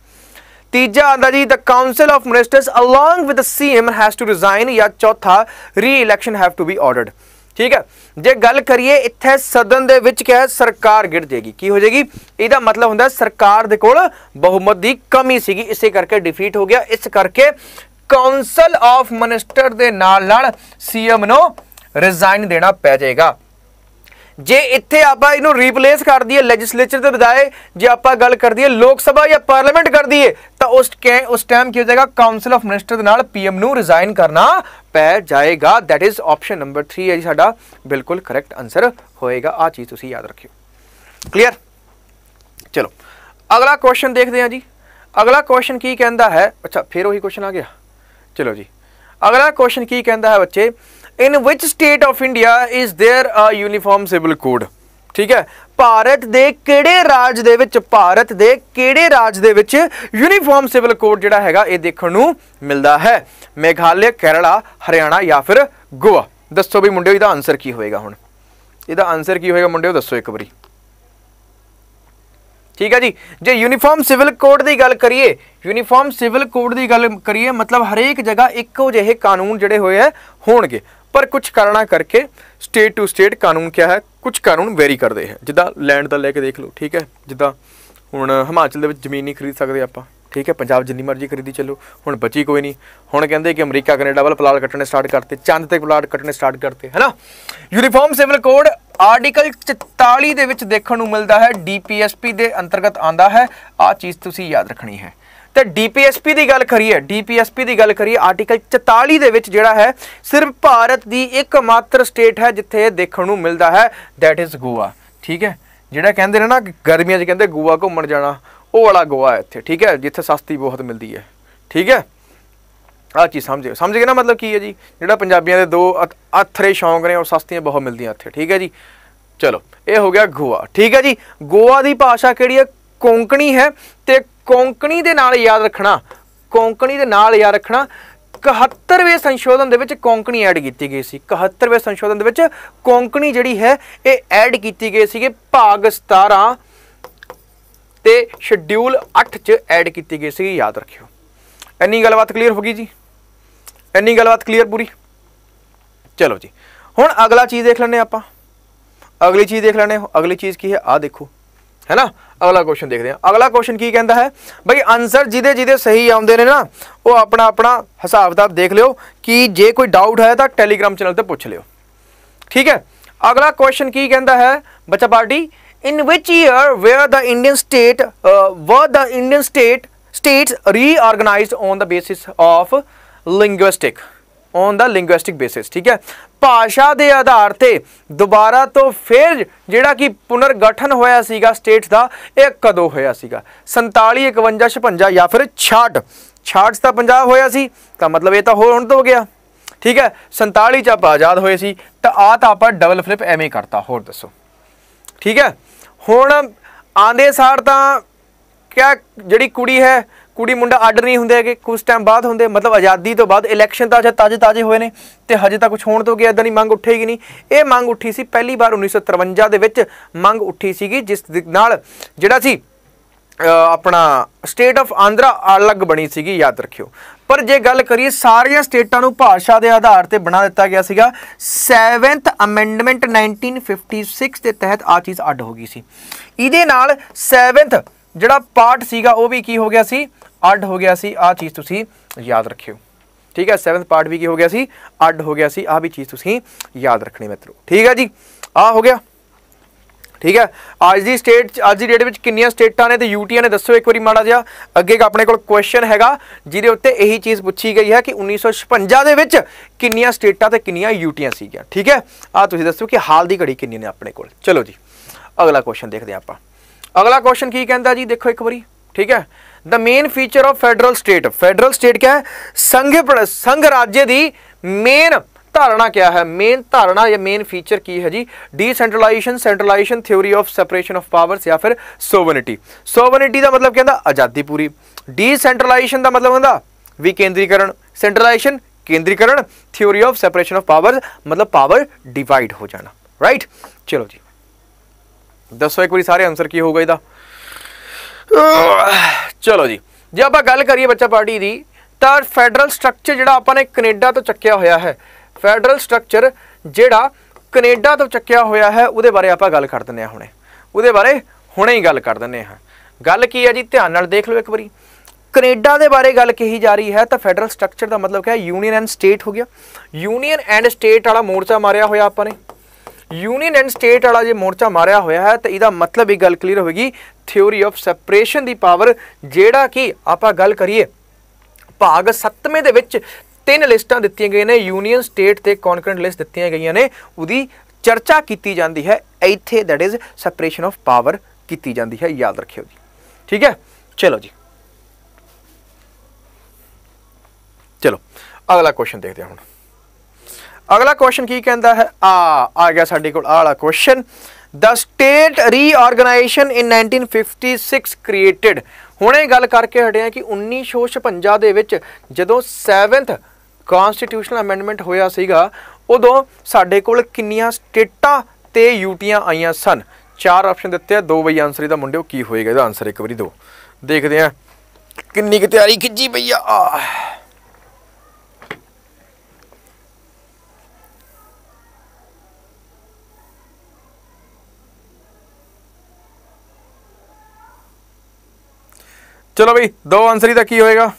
ਤੀਜਾ ਆਂਦਾ ਜੀ the council of ministers along with the CM has to resign ਜਾਂ ਚੌਥਾ re election have to be ordered ਠੀਕ ਹੈ ਜੇ ਗੱਲ ਕਰੀਏ ਇੱਥੇ ਸਦਨ ਦੇ ਵਿੱਚ ਕਿਹਾ ਸਰਕਾਰ ਗਿਰ ਜੇਗੀ ਕੀ ਹੋ ਜੇਗੀ ਇਹਦਾ ਮਤਲਬ ਹੁੰਦਾ ਸਰਕਾਰ ਦੇ ਕੋਲ ਬਹੁਮਤ ਦੀ ਕਮੀ ਸੀਗੀ ਇਸੇ ਕਰਕੇ ਡਿਫੀਟ ਹੋ ਗਿਆ ਇਸ ਕਰਕੇ ਕਾਉਂਸਲ ਆਫ ਮਿਨਿਸਟਰ ਦੇ ਨਾਲ ਨਾਲ ਸੀਐਮ ਨੂੰ ਰਿਜ਼ਾਈਨ ਦੇਣਾ ਪੈ ਜਾਏਗਾ ਜੇ ਇੱਥੇ ਆਪਾਂ ਇਹਨੂੰ ਰੀਪਲੇਸ ਕਰ ਦਈਏ ਲੈਜਿਸਲੇਚਰ ਦੇ ਬਜਾਏ ਜੇ ਆਪਾਂ ਗੱਲ ਕਰ ਦਈਏ ਲੋਕ ਸਭਾ ਜਾਂ ਪਾਰਲੀਮੈਂਟ ਕਰ ਦਈਏ ਤਾਂ ਉਸ ਉਸ ਟਾਈਮ ਕੀ ਹੋ ਜਾਏਗਾ ਕਾਉਂਸਲ ਆਫ ਮਿਨਿਸਟਰ ਦੇ ਨਾਲ ਪੀਐਮ ਨੂੰ ਰਿਜ਼ਾਈਨ ਕਰਨਾ ਪੈ ਜਾਏਗਾ ਥੈਟ ਇਜ਼ ਆਪਸ਼ਨ ਨੰਬਰ 3 ਹੈ ਜੀ ਸਾਡਾ ਬਿਲਕੁਲ ਕਰੈਕਟ ਆਨਸਰ ਹੋਏਗਾ ਆ ਚੀਜ਼ ਤੁਸੀਂ ਯਾਦ ਰੱਖਿਓ ਕਲੀਅਰ ਚਲੋ ਅਗਲਾ ਕੁਐਸਚਨ ਦੇਖਦੇ ਹਾਂ ਜੀ ਅਗਲਾ ਕੁਐਸਚਨ ਕੀ ਕਹਿੰਦਾ ਹੈ ਅੱਛਾ ਫਿਰ ਉਹੀ ਕੁਐਸਚਨ ਆ ਗਿਆ ਚਲੋ ਜੀ ਅਗਲਾ ਕੁਐਸਚਨ ਕੀ ਕਹਿੰਦਾ ਹੈ ਬੱਚੇ in which state of india is there a uniform civil code ਠੀਕ ਹੈ ਭਾਰਤ ਦੇ ਕਿਹੜੇ ਰਾਜ ਦੇ ਵਿੱਚ ਭਾਰਤ ਦੇ ਕਿਹੜੇ ਰਾਜ ਦੇ ਵਿੱਚ ਯੂਨੀਫਾਰਮ ਸਿਵਲ ਕੋਡ ਜਿਹੜਾ ਹੈਗਾ ਇਹ ਦੇਖਣ ਨੂੰ ਮਿਲਦਾ ਹੈ ਮੇਘਾਲਿਆ ਕੇਰਲਾ ਹਰਿਆਣਾ ਜਾਂ ਫਿਰ ਗੋਆ ਦੱਸੋ ਵੀ ਮੁੰਡਿਓ ਇਹਦਾ ਆਨਸਰ ਕੀ ਹੋਏਗਾ ਹੁਣ ਇਹਦਾ ਆਨਸਰ ਕੀ ਹੋਏਗਾ ਮੁੰਡਿਓ ਦੱਸੋ ਇੱਕ ਵਾਰੀ ਠੀਕ ਹੈ ਜੀ ਜੇ ਯੂਨੀਫਾਰਮ ਸਿਵਲ ਕੋਡ ਦੀ ਗੱਲ ਕਰੀਏ ਯੂਨੀਫਾਰਮ ਸਿਵਲ ਕੋਡ ਦੀ ਗੱਲ ਕਰੀਏ ਮਤਲਬ ਹਰੇਕ ਜਗ੍ਹਾ ਇੱਕੋ ਜਿਹੇ ਕਾਨੂੰਨ ਜਿਹੜੇ ਹੋਏ ਆ ਹੋਣਗੇ ਪਰ ਕੁਝ ਕਾਰਨਾ ਕਰਕੇ ਸਟੇਟ ਟੂ ਸਟੇਟ ਕਾਨੂੰਨ ਕਿਹਾ ਹੈ ਕੁਝ ਕਾਨੂੰਨ ਵੇਰੀ ਕਰਦੇ ਹੈ ਜਿੱਦਾਂ ਲੈਂਡ ਦਾ ਲੈ ਕੇ ਦੇਖ ਲਓ ਠੀਕ ਹੈ ਜਿੱਦਾਂ ਹੁਣ ਹਿਮਾਚਲ ਦੇ ਵਿੱਚ ਜ਼ਮੀਨ ਨਹੀਂ ਖਰੀਦ ਸਕਦੇ ਆਪਾਂ ਠੀਕ ਹੈ ਪੰਜਾਬ ਜਿੰਨੀ ਮਰਜ਼ੀ ਖਰੀਦੀ ਚੱਲੋ ਹੁਣ ਬਚੀ ਕੋਈ ਨਹੀਂ ਹੁਣ ਕਹਿੰਦੇ ਕਿ ਅਮਰੀਕਾ ਕੈਨੇਡਾ ਵੱਲ ਪਲਾਟ ਕੱਟਣੇ ਸਟਾਰਟ ਕਰਤੇ ਚੰਦ ਤੇ ਪਲਾਟ ਕੱਟਣੇ ਸਟਾਰਟ ਕਰਤੇ ਹੈਨਾ ਯੂਨੀਫਾਰਮ ਸਿਵਲ ਕੋਡ ਆਰਟੀਕਲ 44 ਦੇ ਵਿੱਚ ਦੇਖਣ ਨੂੰ ਮਿਲਦਾ ਹੈ ਡੀਪੀਐਸਪੀ ਦੇ ਅੰਤਰਗਤ ਆਂਦਾ ਹੈ ਆ ਚੀਜ਼ ਤੁਸੀਂ ਯਾਦ ਰੱਖਣੀ ਹੈ ਤੇ ਡੀਪੀਐਸਪੀ ਦੀ ਗੱਲ ਕਰੀਏ ਡੀਪੀਐਸਪੀ ਦੀ ਗੱਲ ਕਰੀਏ ਆਰਟੀਕਲ 44 ਦੇ ਵਿੱਚ ਜਿਹੜਾ ਹੈ ਸਿਰਫ ਭਾਰਤ ਦੀ ਮਾਤਰ ਸਟੇਟ ਹੈ ਜਿੱਥੇ ਇਹ ਦੇਖਣ ਨੂੰ ਮਿਲਦਾ ਹੈ ਥੈਟ ਇਜ਼ ਗੋਆ ਠੀਕ ਹੈ ਜਿਹੜਾ ਕਹਿੰਦੇ ਨੇ ਨਾ ਗਰਮੀਆਂ 'ਚ ਕਹਿੰਦੇ ਗੋਆ ਘੁੰਮਣ ਜਾਣਾ ਉਹ ਵਾਲਾ ਗੋਆ ਹੈ ਇੱਥੇ ਠੀਕ ਹੈ ਜਿੱਥੇ ਸਸਤੀ ਬਹੁਤ ਮਿਲਦੀ ਹੈ ਠੀਕ ਹੈ ਆ ਚੀਜ਼ ਸਮਝੇ ਸਮਝ ਗਏ ਨਾ ਮਤਲਬ ਕੀ ਹੈ ਜੀ ਜਿਹੜਾ ਪੰਜਾਬੀਆਂ ਦੇ ਦੋ ਅਥਰੇ ਸ਼ੌਂਕ ਨੇ ਉਹ ਸਸਤੀਆਂ ਬਹੁਤ ਮਿਲਦੀਆਂ ਇੱਥੇ ਠੀਕ ਹੈ ਜੀ ਚਲੋ ਇਹ ਹੋ ਗਿਆ ਗੋਆ ਠੀਕ ਹੈ ਜੀ ਗੋਆ ਦੀ ਭਾਸ਼ਾ ਕਿਹੜੀ ਹੈ ਕੋਂਕਣੀ ਹੈ ਤੇ ਕੋਂਕਣੀ ਦੇ ਨਾਲ ਯਾਦ ਰੱਖਣਾ ਕੋਂਕਣੀ ਦੇ ਨਾਲ ਯਾਦ ਰੱਖਣਾ 71ਵੇਂ ਸੰਸ਼ੋਧਨ ਦੇ ਵਿੱਚ ਕੋਂਕਣੀ ਐਡ ਕੀਤੀ ਗਈ ਸੀ 71ਵੇਂ ਸੰਸ਼ੋਧਨ ਦੇ ਵਿੱਚ ਕੋਂਕਣੀ ਜਿਹੜੀ ਹੈ ਇਹ ਐਡ ਕੀਤੀ ਗਈ ਸੀਗੇ ਭਾਗ 17 ਤੇ ਸ਼ਡਿਊਲ 8 ਚ ਐਡ ਕੀਤੀ ਗਈ ਸੀ ਯਾਦ ਰੱਖਿਓ ਇੰਨੀ ਗੱਲਬਾਤ ਕਲੀਅਰ ਹੋ ਗਈ ਜੀ ਇੰਨੀ ਗੱਲਬਾਤ ਕਲੀਅਰ ਪੂਰੀ ਚਲੋ ਜੀ ਹੁਣ ਅਗਲਾ ਚੀਜ਼ ਦੇਖ ਲੈਣੇ ਆਪਾਂ ਅਗਲੀ ਚੀਜ਼ ਦੇਖ ਲੈਣੇ ਅਗਲੀ ਚੀਜ਼ ਕੀ ਹੈ ਆ ਦੇਖੋ ਹੈ ਨਾ ਅਗਲਾ ਕੁਐਸਚਨ ਦੇਖਦੇ ਹਾਂ ਅਗਲਾ ਕੁਐਸਚਨ ਕੀ ਕਹਿੰਦਾ ਹੈ ਬਈ ਆਨਸਰ ਜਿਹਦੇ ਜਿਹਦੇ ਸਹੀ ਆਉਂਦੇ ਨੇ ਨਾ ਉਹ ਆਪਣਾ ਆਪਣਾ ਹਿਸਾਬ ਕਿਤਾਬ ਦੇਖ ਲਿਓ ਕਿ ਜੇ ਕੋਈ ਡਾਊਟ ਹੈ ਤਾਂ ਟੈਲੀਗ੍ਰਾਮ ਚੈਨਲ ਤੇ ਪੁੱਛ ਲਿਓ ਠੀਕ ਹੈ ਅਗਲਾ ਕੁਐਸਚਨ ਕੀ ਕਹਿੰਦਾ ਹੈ ਬੱਚਾ party in which year were the Indian state were the Indian state states reorganised on the basis of linguistic on the linguistic basis ਠੀਕ ਹੈ ਭਾਸ਼ਾ ਦੇ ਆਧਾਰ ਤੇ ਦੁਬਾਰਾ ਤੋਂ ਫਿਰ ਜਿਹੜਾ ਕਿ ਪੁਨਰ ਗਠਨ ਹੋਇਆ ਸੀਗਾ ਸਟੇਟ ਦਾ ਇਹ ਕਦੋਂ ਹੋਇਆ ਸੀਗਾ 47 51 56 ਜਾਂ ਫਿਰ 66 66 ਤਾਂ ਪੰਜਾਬ ਹੋਇਆ ਸੀ ਤਾਂ ਮਤਲਬ ਇਹ ਤਾਂ ਹੋਰ ਹੁਣ ਤੋਂ ਹੋ ਗਿਆ ਠੀਕ ਹੈ 47 ਚ ਆਪ ਆਜ਼ਾਦ ਹੋਏ ਸੀ ਤਾਂ ਆ ਤਾਂ ਆਪਾਂ ਡਬਲ ਫਲਿਪ ਐਵੇਂ ਕਰਤਾ ਹੋਰ ਦੱਸੋ ਠੀਕ ਹੈ ਹੁਣ ਆਂਦੇ ਸਾਰ ਤਾਂ ਕਿਆ ਜਿਹੜੀ ਕੁੜੀ ਹੈ ਕੁੜੀ ਮੁੰਡਾ ਅੱਡ ਨਹੀਂ ਹੁੰਦੇ ਹੈਗੇ ਕੁਝ ਟਾਈਮ ਬਾਅਦ ਹੁੰਦੇ ਮਤਲਬ ਆਜ਼ਾਦੀ ਤੋਂ ਬਾਅਦ ਇਲੈਕਸ਼ਨ ਤਾਂ ਅਜੇ ਤਾਜ਼ੇ ਤਾਜ਼ੇ ਹੋਏ ਨੇ ਤੇ ਹਜੇ ਤਾਂ ਕੁਝ ਹੋਣ ਤੋਂ ਗਿਆ ਇਦਾਂ ਦੀ ਮੰਗ ਉੱਠੇਗੀ ਨਹੀਂ ਇਹ ਮੰਗ ਉੱਠੀ ਸੀ ਪਹਿਲੀ ਵਾਰ 1953 ਦੇ ਵਿੱਚ ਮੰਗ ਉੱਠੀ ਸੀਗੀ ਜਿਸ ਨਾਲ ਜਿਹੜਾ ਸੀ ਆਪਣਾ ਸਟੇਟ ਆਫ ਆਂਧਰਾ ਅਲੱਗ ਬਣੀ ਸੀਗੀ ਯਾਦ ਰੱਖਿਓ ਪਰ ਜੇ ਗੱਲ ਕਰੀਏ ਸਾਰੀਆਂ ਸਟੇਟਾਂ ਨੂੰ ਭਾਸ਼ਾ ਦੇ ਆਧਾਰ ਤੇ ਬਣਾ ਦਿੱਤਾ ਗਿਆ ਸੀਗਾ 7th ਅਮੈਂਡਮੈਂਟ 1956 ਦੇ ਤਹਿਤ ਆ ਚੀਜ਼ ਅੱਡ ਹੋ ਗਈ ਸੀ ਇਹਦੇ ਨਾਲ 7th ਜਿਹੜਾ ਪਾਰਟ ਸੀਗਾ ਉਹ ਵੀ ਕੀ ਹੋ ਗਿਆ ਸੀ ਅੱਡ ਹੋ ਗਿਆ ਸੀ ਆ ਚੀਜ਼ ਤੁਸੀਂ ਯਾਦ ਰੱਖਿਓ ਠੀਕ ਹੈ 7th ਪਾਰਟ ਵੀ ਕੀ ਹੋ ਗਿਆ ਸੀ ਅੱਡ ਹੋ ਗਿਆ ਸੀ ਆ ਵੀ ਚੀਜ਼ ਤੁਸੀਂ ਯਾਦ ਰੱਖਣੀ ਮਿੱਤਰੋ ਠੀਕ ਹੈ ਜੀ ਆਹ ਹੋ ਗਿਆ ਠੀਕ ਹੈ ਅੱਜ ਦੀ ਸਟੇਟ ਅੱਜ ਦੀ ਡੇਟ ਵਿੱਚ ਕਿੰਨੀਆਂ ਸਟੇਟਾਂ ਨੇ ਤੇ ਯੂਟੀਆਂ ਨੇ ਦੱਸੋ ਇੱਕ ਵਾਰੀ ਮਾੜਾ ਜਿਹਾ ਅੱਗੇ ਆਪਣੇ ਕੋਲ ਕੁਐਸਚਨ ਹੈਗਾ ਜਿਹਦੇ ਉੱਤੇ ਇਹੀ ਚੀਜ਼ ਪੁੱਛੀ ਗਈ ਹੈ ਕਿ 1956 ਦੇ ਵਿੱਚ ਕਿੰਨੀਆਂ ਸਟੇਟਾਂ ਤੇ ਕਿੰਨੀਆਂ ਯੂਟੀਆਂ ਸੀਗੀਆਂ ਠੀਕ ਹੈ ਆ ਤੁਸੀਂ ਦੱਸੋ ਕਿ ਹਾਲ ਦੀ ਘੜੀ ਕਿੰਨੀ ਨੇ ਆਪਣੇ ਕੋਲ ਚਲੋ ਜੀ ਅਗਲਾ ਕੁਐਸਚਨ ਦੇਖਦੇ ਆਪਾਂ ਅਗਲਾ ਕੁਐਸਚਨ ਕੀ ਕਹਿੰਦਾ ਜੀ ਦੇਖੋ ਇੱਕ ਵਾਰੀ ਠੀਕ ਹੈ the main feature of federal state federal state क्या है संघ संघ राज्य ਦੀ ਮੇਨ धारणा क्या है मेन धारणा या मेन फीचर की है जी decentralisation centralisation theory of separation of powers या फिर सोवनिटी सोवनिटी ਦਾ ਮਤਲਬ ਕਹਿੰਦਾ ਆਜ਼ਾਦੀ ਪੂਰੀ ਡੀਸੈਂਟਰਲਾਈਜੇਸ਼ਨ ਦਾ ਮਤਲਬ ਹੁੰਦਾ ਵਿਕੇਂਦਰੀਕਰਨ ਸੈਂਟਰਲਾਈਜੇਸ਼ਨ ਕੇਂਦਰੀਕਰਨ theory of separation of power ਮਤਲਬ ਪਾਵਰ ਡਿਵਾਈਡ ਹੋ ਜਾਣਾ ਰਾਈਟ ਚਲੋ ਜੀ ਦੱਸੋ ਇੱਕ ਵਾਰੀ ਸਾਰੇ ਆਨਸਰ ਕੀ ਹੋਊਗਾ ਇਹਦਾ ਚਲੋ ਜੀ ਜੇ ਆਪਾਂ ਗੱਲ ਕਰੀਏ ਬੱਚਾ ਪਾਰਟੀ ਦੀ ਤਾਂ ਫੈਡਰਲ ਸਟਰਕਚਰ ਜਿਹੜਾ ਆਪਾਂ ਨੇ ਕੈਨੇਡਾ ਤੋਂ ਚੱਕਿਆ ਹੋਇਆ ਹੈ ਫੈਡਰਲ ਸਟਰਕਚਰ ਜਿਹੜਾ ਕੈਨੇਡਾ ਤੋਂ ਚੱਕਿਆ ਹੋਇਆ ਹੈ ਉਹਦੇ ਬਾਰੇ ਆਪਾਂ ਗੱਲ ਕਰ ਦਿੰਨੇ ਆ ਹੁਣੇ ਉਹਦੇ ਬਾਰੇ ਹੁਣੇ ਹੀ ਗੱਲ ਕਰ ਦਿੰਨੇ ਆ ਗੱਲ ਕੀ ਹੈ ਜੀ ਧਿਆਨ ਨਾਲ ਦੇਖ ਲਓ ਇੱਕ ਵਾਰੀ ਕੈਨੇਡਾ ਦੇ ਬਾਰੇ ਗੱਲ ਕਹੀ ਜਾ ਰਹੀ ਹੈ ਤਾਂ ਫੈਡਰਲ ਸਟਰਕਚਰ ਦਾ ਮਤਲਬ ਹੈ ਯੂਨੀਅਨ ਐਂਡ ਸਟੇਟ ਹੋ ਗਿਆ ਯੂਨੀਅਨ ਐਂਡ ਸਟੇਟ ਵਾਲਾ ਮੋਰਚਾ ਮਾਰਿਆ ਹੋਇਆ ਆਪਾਂ ਨੇ ਯੂਨੀਅਨ ਐਂਡ ਸਟੇਟ ਵਾਲਾ ਜੇ ਮੋਰਚਾ ਮਾਰਿਆ ਹੋਇਆ ਹੈ ਤਾਂ ਇਹਦਾ ਮਤਲਬ ਇਹ ਗੱਲ ਕਲੀਅਰ ਹੋਏਗੀ ਥਿਉਰੀ ਆਫ ਸੈਪਰੇਸ਼ਨ ਦੀ ਪਾਵਰ ਜਿਹੜਾ ਕਿ ਆਪਾਂ ਗੱਲ ਕਰੀਏ ਭਾਗ 7ਵੇਂ ਦੇ ਵਿੱਚ ਤਿੰਨ ਲਿਸਟਾਂ ਦਿੱਤੀਆਂ ਗਈਆਂ ਨੇ ਯੂਨੀਅਨ ਸਟੇਟ ਤੇ ਕਨਕਰੈਂਟ ਲਿਸਟ ਦਿੱਤੀਆਂ ਗਈਆਂ ਨੇ ਉਹਦੀ ਚਰਚਾ ਕੀਤੀ ਜਾਂਦੀ ਹੈ ਇੱਥੇ that is separation of power ਕੀਤੀ ਜਾਂਦੀ ਹੈ ਯਾਦ ਰੱਖਿਓ ਜੀ ਠੀਕ ਹੈ ਚਲੋ ਜੀ ਚਲੋ ਅਗਲਾ ਕੁਐਸਚਨ ਦੇਖਦੇ ਹਾਂ ਹੁਣ ਅਗਲਾ ਕੁਐਸਚਨ ਕੀ ਕਹਿੰਦਾ ਹੈ ਆ ਆ ਗਿਆ ਸਾਡੇ ਕੋਲ ਆਹ ਵਾਲਾ question the state reorganisation in 1956 created ਹੁਣੇ ਗੱਲ ਕਰਕੇ ਹਟਿਆ ਕਿ 1956 ਦੇ ਵਿੱਚ ਜਦੋਂ 7th ਕਨਸਟੀਟਿਊਸ਼ਨਲ ਅਮੈਂਡਮੈਂਟ ਹੋਇਆ ਸੀਗਾ ਉਦੋਂ ਸਾਡੇ ਕੋਲ ਕਿੰਨੀਆਂ ਸਟੇਟਾਂ ਤੇ ਯੂਟੀਆਂ ਆਈਆਂ ਸਨ ਚਾਰ ਆਪਸ਼ਨ ਦਿੱਤੇ ਆ ਦੋ ਬਈ ਆਨਸਰ ਇਹਦਾ ਮੁੰਡਿਓ ਕੀ ਹੋਏਗਾ ਇਹਦਾ ਆਨਸਰ ਇੱਕ ਵਾਰੀ ਦੋ ਦੇਖਦੇ ਆ ਕਿੰਨੀ ਕਿ ਤਿਆਰੀ ਖਿੱਚੀ ਪਈ ਆ ਚਲੋ ਬਈ ਦੋ ਆਨਸਰ ਹੀ ਤਾਂ ਕੀ ਹੋਏਗਾ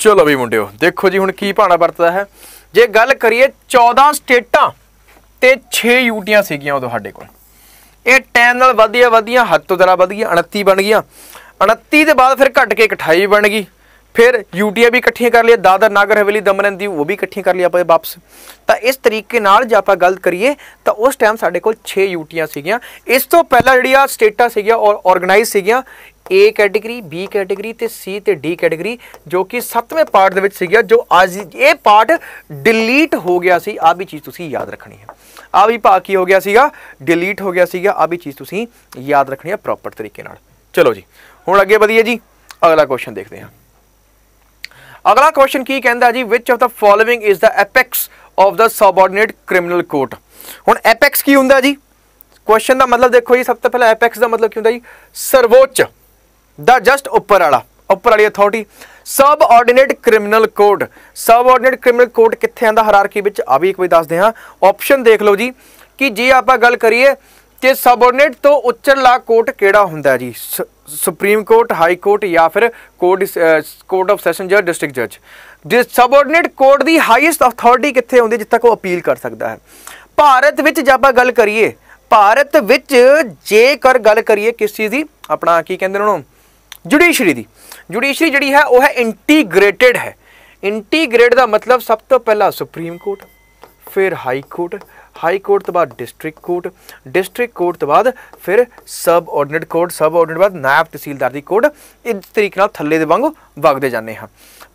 ਚਲੋ ਵੀ ਮੁੰਡਿਓ ਦੇਖੋ ਜੀ ਹੁਣ ਕੀ ਭਾਣਾ ਵਰਤਦਾ ਹੈ ਜੇ ਗੱਲ ਕਰੀਏ 14 ਸਟੇਟਾਂ ਤੇ 6 ਯੂਟੀਆਂ ਸੀਗੀਆਂ ਉਦੋਂ ਸਾਡੇ ਕੋਲ ਇਹ 10 ਨਾਲ ਵਧੀਆਂ ਵਧੀਆਂ ਹੱਦ ਤੋਂ ਜ਼ਰਾ ਗਈ 29 ਬਣ ਗਈਆਂ 29 ਦੇ ਬਾਅਦ ਫਿਰ ਘਟ ਕੇ 28 ਬਣ ਗਈ ਫਿਰ ਯੂਟੀਆ ਵੀ ਇਕੱਠੀਆਂ ਕਰ ਲਿਆ ਦਾਦਰ ਨਾਗਰ ਹਵੇਲੀ ਦਮਨ ਦੀ ਉਹ ਵੀ ਇਕੱਠੀਆਂ ਕਰ ਲਿਆ ਆਪਾਂ ਵਾਪਸ ਤਾਂ ਇਸ ਤਰੀਕੇ ਨਾਲ ਜੇ ਆਪਾਂ ਗੱਲ ਕਰੀਏ ਤਾਂ ਉਸ ਟਾਈਮ ਸਾਡੇ ਕੋਲ 6 ਯੂਟੀਆਂ ਸੀਗੀਆਂ ਇਸ ਤੋਂ ਪਹਿਲਾਂ ਜਿਹੜੀ ਆ ਸਟੇਟਾਂ ਸੀਗੀਆਂ ਔਰ ਆਰਗੇਨਾਈਜ਼ ਸੀਗੀਆਂ A ਕੈਟਾਗਰੀ B ਕੈਟਾਗਰੀ ਤੇ C ਤੇ D ਕੈਟਾਗਰੀ ਜੋ ਕਿ 7ਵੇਂ ਪਾਰਟ ਦੇ ਵਿੱਚ ਸੀਗਾ ਜੋ ਅੱਜ ਇਹ ਪਾਰਟ ਡਿਲੀਟ ਹੋ ਗਿਆ ਸੀ ਆ ਵੀ ਚੀਜ਼ ਤੁਸੀਂ ਯਾਦ ਰੱਖਣੀ ਹੈ ਆ ਵੀ ਭਾਗ ਕੀ ਹੋ ਗਿਆ ਸੀਗਾ ਡਿਲੀਟ ਹੋ ਗਿਆ ਸੀਗਾ ਆ ਵੀ ਚੀਜ਼ ਤੁਸੀਂ ਯਾਦ ਰੱਖਣੀ ਹੈ ਪ੍ਰੋਪਰ ਤਰੀਕੇ ਨਾਲ ਚਲੋ ਜੀ ਹੁਣ ਅੱਗੇ ਵਧੀਏ ਜੀ ਅਗਲਾ ਕੁਐਸਚਨ ਦੇਖਦੇ ਹਾਂ ਅਗਲਾ ਕੁਐਸਚਨ ਕੀ ਕਹਿੰਦਾ ਜੀ which of the following is the apex of the subordinate criminal court ਹੁਣ ਐਪੈਕਸ ਕੀ ਹੁੰਦਾ ਜੀ ਕੁਐਸਚਨ ਦਾ ਮਤਲਬ ਦੇਖੋ ਜੀ ਸਭ ਤੋਂ ਪਹਿਲਾਂ ਐਪੈਕਸ ਦਾ ਮਤਲਬ ਕੀ ਹੁੰਦਾ ਜੀ ਸਰਵੋੱਚ ਦਾ ਜਸਟ ਉੱਪਰ ਵਾਲਾ ਉੱਪਰ ਵਾਲੀ authority sub criminal court sub criminal court ਕਿੱਥੇ ਆਂਦਾ ਹਾਇਰਾਰਕੀ ਵਿੱਚ ਆ ਵੀ ਇੱਕ ਵਾਰੀ ਦੱਸਦੇ ਹਾਂ ਆਪਸ਼ਨ ਦੇਖ ਲਓ ਜੀ ਕਿ ਜੇ ਆਪਾਂ ਗੱਲ ਕਰੀਏ ਕਿ ਸਬ ਤੋਂ ਉੱਚਰਲਾ ਕੋਰਟ ਕਿਹੜਾ ਹੁੰਦਾ ਜੀ ਸੁਪਰੀਮ ਕੋਰਟ ਹਾਈ ਕੋਰਟ ਜਾਂ ਫਿਰ ਕੋਰਟ ਕੋਰਟ ਆਫ ਸੈਸ਼ਨ ਜਾਂ ਡਿਸਟ੍ਰਿਕਟ ਜੱਜ ਜਿਸ ਸਬਆਰਡੀਨੇਟ ਕੋਰਟ ਦੀ ਹਾਈਐਸਟ ਅਥਾਰਟੀ ਕਿੱਥੇ ਹੁੰਦੀ ਜਿੱਥੇ ਕੋ ਅਪੀਲ ਕਰ ਸਕਦਾ ਹੈ ਭਾਰਤ ਵਿੱਚ ਜੇ ਆਪਾਂ ਗੱਲ ਕਰੀਏ ਭਾਰਤ ਵਿੱਚ ਜੇਕਰ ਗੱਲ ਕਰੀਏ ਕਿਸ ਚੀਜ਼ ਦੀ ਆਪਣਾ ਕੀ ਕਹਿੰਦੇ ਉਹਨੂੰ ਜੁਡੀਸ਼ਰੀ ਦੀ ਜੁਡੀਸ਼ਰੀ ਜਿਹੜੀ ਹੈ ਉਹ ਹੈ ਇੰਟੀਗ੍ਰੇਟਿਡ ਹੈ ਇੰਟੀਗ੍ਰੇਟ ਦਾ ਮਤਲਬ ਸਭ ਤੋਂ ਪਹਿਲਾਂ ਸੁਪਰੀਮ ਕੋਰਟ ਫਿਰ ਹਾਈ ਕੋਰਟ ਹਾਈ ਕੋਰਟ ਤੋਂ ਬਾਅਦ ਡਿਸਟ੍ਰਿਕਟ ਕੋਰਟ ਡਿਸਟ੍ਰਿਕਟ ਕੋਰਟ ਤੋਂ ਬਾਅਦ ਫਿਰ ਸਬ ਆਰਡੀਨੇਟ ਕੋਰਟ ਸਬ ਆਰਡੀਨੇਟ ਬਾਅਦ ਨਾਇਬ ਤਹਿਸੀਲਦਾਰ ਦੀ ਕੋਰਟ ਇਸ ਤਰੀਕੇ ਨਾਲ ਥੱਲੇ ਦੇ ਵਾਂਗੂ ਵਗਦੇ ਜਾਂਦੇ ਹਾਂ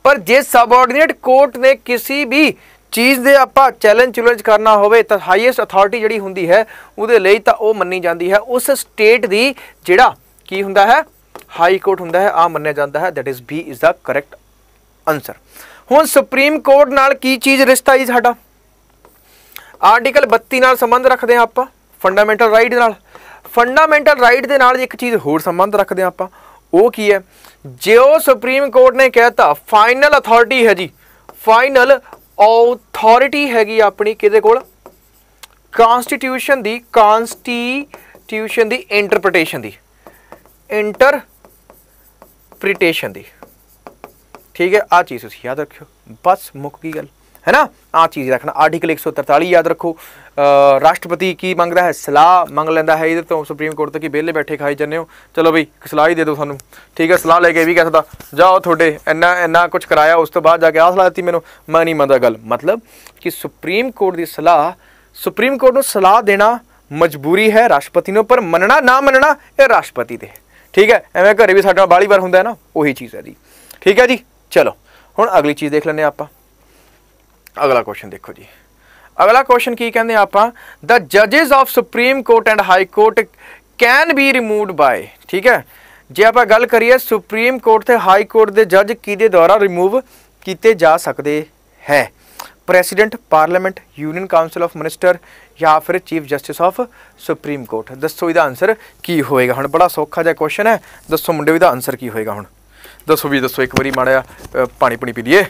ਪਰ ਜੇ ਸਬ ਆਰਡੀਨੇਟ ਕੋਰਟ ਨੇ ਕਿਸੇ ਵੀ ਚੀਜ਼ ਦੇ ਆਪਾਂ ਚੈਲੰਜ ਚੁਲੰਜ ਕਰਨਾ ਹੋਵੇ ਤਾਂ ਹਾਈਐਸਟ ਅਥਾਰਟੀ ਜਿਹੜੀ ਹੁੰਦੀ ਹੈ ਉਹਦੇ ਲਈ ਤਾਂ ਉਹ ਮੰਨੀ ਜਾਂਦੀ ਹੈ ਉਸ ਸਟੇਟ ਦੀ ਜਿਹੜਾ ਕੀ ਹੁੰਦਾ ਹੈ ਹਾਈ ਕੋਰਟ ਹੁੰਦਾ ਹੈ ਆ ਮੰਨਿਆ ਜਾਂਦਾ ਹੈ that is B is the correct answer ਹੁਣ ਸੁਪਰੀਮ ਕੋਰਟ ਨਾਲ ਕੀ ਚੀਜ਼ ਰਿਸ਼ਤਾ ਹੈ ਸਾਡਾ ਆਰਟੀਕਲ 32 ਨਾਲ ਸੰਬੰਧ ਰੱਖਦੇ ਆ ਆਪਾਂ ਫੰਡਾਮੈਂਟਲ ਰਾਈਟ ਨਾਲ ਫੰਡਾਮੈਂਟਲ ਰਾਈਟ ਦੇ ਨਾਲ ਇੱਕ ਚੀਜ਼ ਹੋਰ ਸੰਬੰਧ ਰੱਖਦੇ ਆ ਆਪਾਂ ਉਹ ਕੀ ਹੈ ਜਿਉ ਸੁਪਰੀਮ ਕੋਰਟ ਨੇ ਕਹਿਤਾ ਫਾਈਨਲ ਅਥਾਰਟੀ ਹੈ ਜੀ ਫਾਈਨਲ ਅਥਾਰਟੀ ਹੈਗੀ ਆਪਣੀ ਕਿਹਦੇ ਕੋਲ ਕਨਸਟੀਟਿਊਸ਼ਨ ਦੀ ਕਨਸਟੀਟਿਊਸ਼ਨ ਦੀ ਇੰਟਰਪ੍ਰੀਟੇਸ਼ਨ ਦੀ ਇੰਟਰਪ੍ਰੀਟੇਸ਼ਨ ਦੀ ਠੀਕ ਹੈ ਆ ਚੀਜ਼ ਤੁਸੀਂ ਯਾਦ ਰੱਖਿਓ ਬਸ ਮੁੱਕ ਗਈ ਗੱਲ है ना ਆ ਚੀਜ਼ ਰੱਖਣਾ ਆਰਟੀਕਲ 143 ਯਾਦ ਰੱਖੋ ਰਾਸ਼ਟਰਪਤੀ ਕੀ ਮੰਗਦਾ ਹੈ ਸਲਾਹ ਮੰਗ ਲੈਂਦਾ ਹੈ ਇਹਦੇ ਤੋਂ ਸੁਪਰੀਮ ਕੋਰਟ ਤੋਂ ਕਿ ਵਿਹਲੇ ਬੈਠੇ ਖਾਈ ਜਾਂਦੇ ਹੋ ਚਲੋ ਬਈ ਸਲਾਹ ਹੀ ਦੇ ਦਿਓ ਸਾਨੂੰ ਠੀਕ ਹੈ ਸਲਾਹ ਲੈ ਕੇ ਵੀ ਕਹਿ ਸਕਦਾ ਜਾਓ ਤੁਹਾਡੇ ਇੰਨਾ ਇੰਨਾ ਕੁਝ ਕਰਾਇਆ ਉਸ ਤੋਂ ਬਾਅਦ ਜਾ ਕੇ ਆ ਸਲਾਹ ਦਿੱਤੀ ਮੈਨੂੰ ਮੈਂ ਨਹੀਂ ਮੰਨਦਾ ਗੱਲ ਮਤਲਬ ਕਿ ਸੁਪਰੀਮ ਕੋਰਟ ਦੀ ਸਲਾਹ ਸੁਪਰੀਮ ਕੋਰਟ ਨੂੰ ਸਲਾਹ ਦੇਣਾ ਮਜਬੂਰੀ ਹੈ ਰਾਸ਼ਟਰਪਤੀ ਨੂੰ ਪਰ ਮੰਨਣਾ ਨਾ ਮੰਨਣਾ ਇਹ ਰਾਸ਼ਟਰਪਤੀ ਤੇ ਠੀਕ ਹੈ ਐਵੇਂ ਘਰੇ ਵੀ ਸਾਡੇ ਨਾਲ ਬਾਲੀ ਵਾਰ ਹੁੰਦਾ ਹੈ ਨਾ ਉਹੀ ਚੀਜ਼ ਹੈ ਜੀ ਠੀਕ ਹੈ ਜੀ ਚਲੋ ਹੁਣ ਅਗਲੀ ਚੀਜ਼ ਦੇਖ ਲੈਂਦੇ ਆਪਾਂ ਅਗਲਾ ਕੁਐਸਚਨ ਦੇਖੋ ਜੀ ਅਗਲਾ ਕੁਐਸਚਨ ਕੀ ਕਹਿੰਦੇ ਆਪਾਂ ਦਾ ਜਜਸ of supreme court and high court can be removed by ਠੀਕ ਹੈ ਜੇ ਆਪਾਂ ਗੱਲ ਕਰੀਏ ਸੁਪਰੀਮ ਕੋਰਟ ਤੇ ਹਾਈ ਕੋਰਟ ਦੇ ਜੱਜ ਕਿਹਦੇ ਦੁਆਰਾ ਰਿਮੂਵ ਕੀਤੇ ਜਾ ਸਕਦੇ ਹੈ president parliament union council of minister ਜਾਂ ਫਿਰ chief justice of supreme court ਦੱਸੋ ਇਹਦਾ ਆਨਸਰ ਕੀ ਹੋਏਗਾ ਹੁਣ ਬੜਾ ਸੌਖਾ ਜਿਹਾ ਕੁਐਸਚਨ ਹੈ ਦੱਸੋ ਮੁੰਡੇ ਇਹਦਾ ਆਨਸਰ ਕੀ ਹੋਏਗਾ ਹੁਣ ਦੱਸੋ ਵੀ ਦੱਸੋ ਇੱਕ ਵਾਰੀ ਮਾੜਾ ਪਾਣੀ ਪਣੀ ਪੀ ਲਈਏ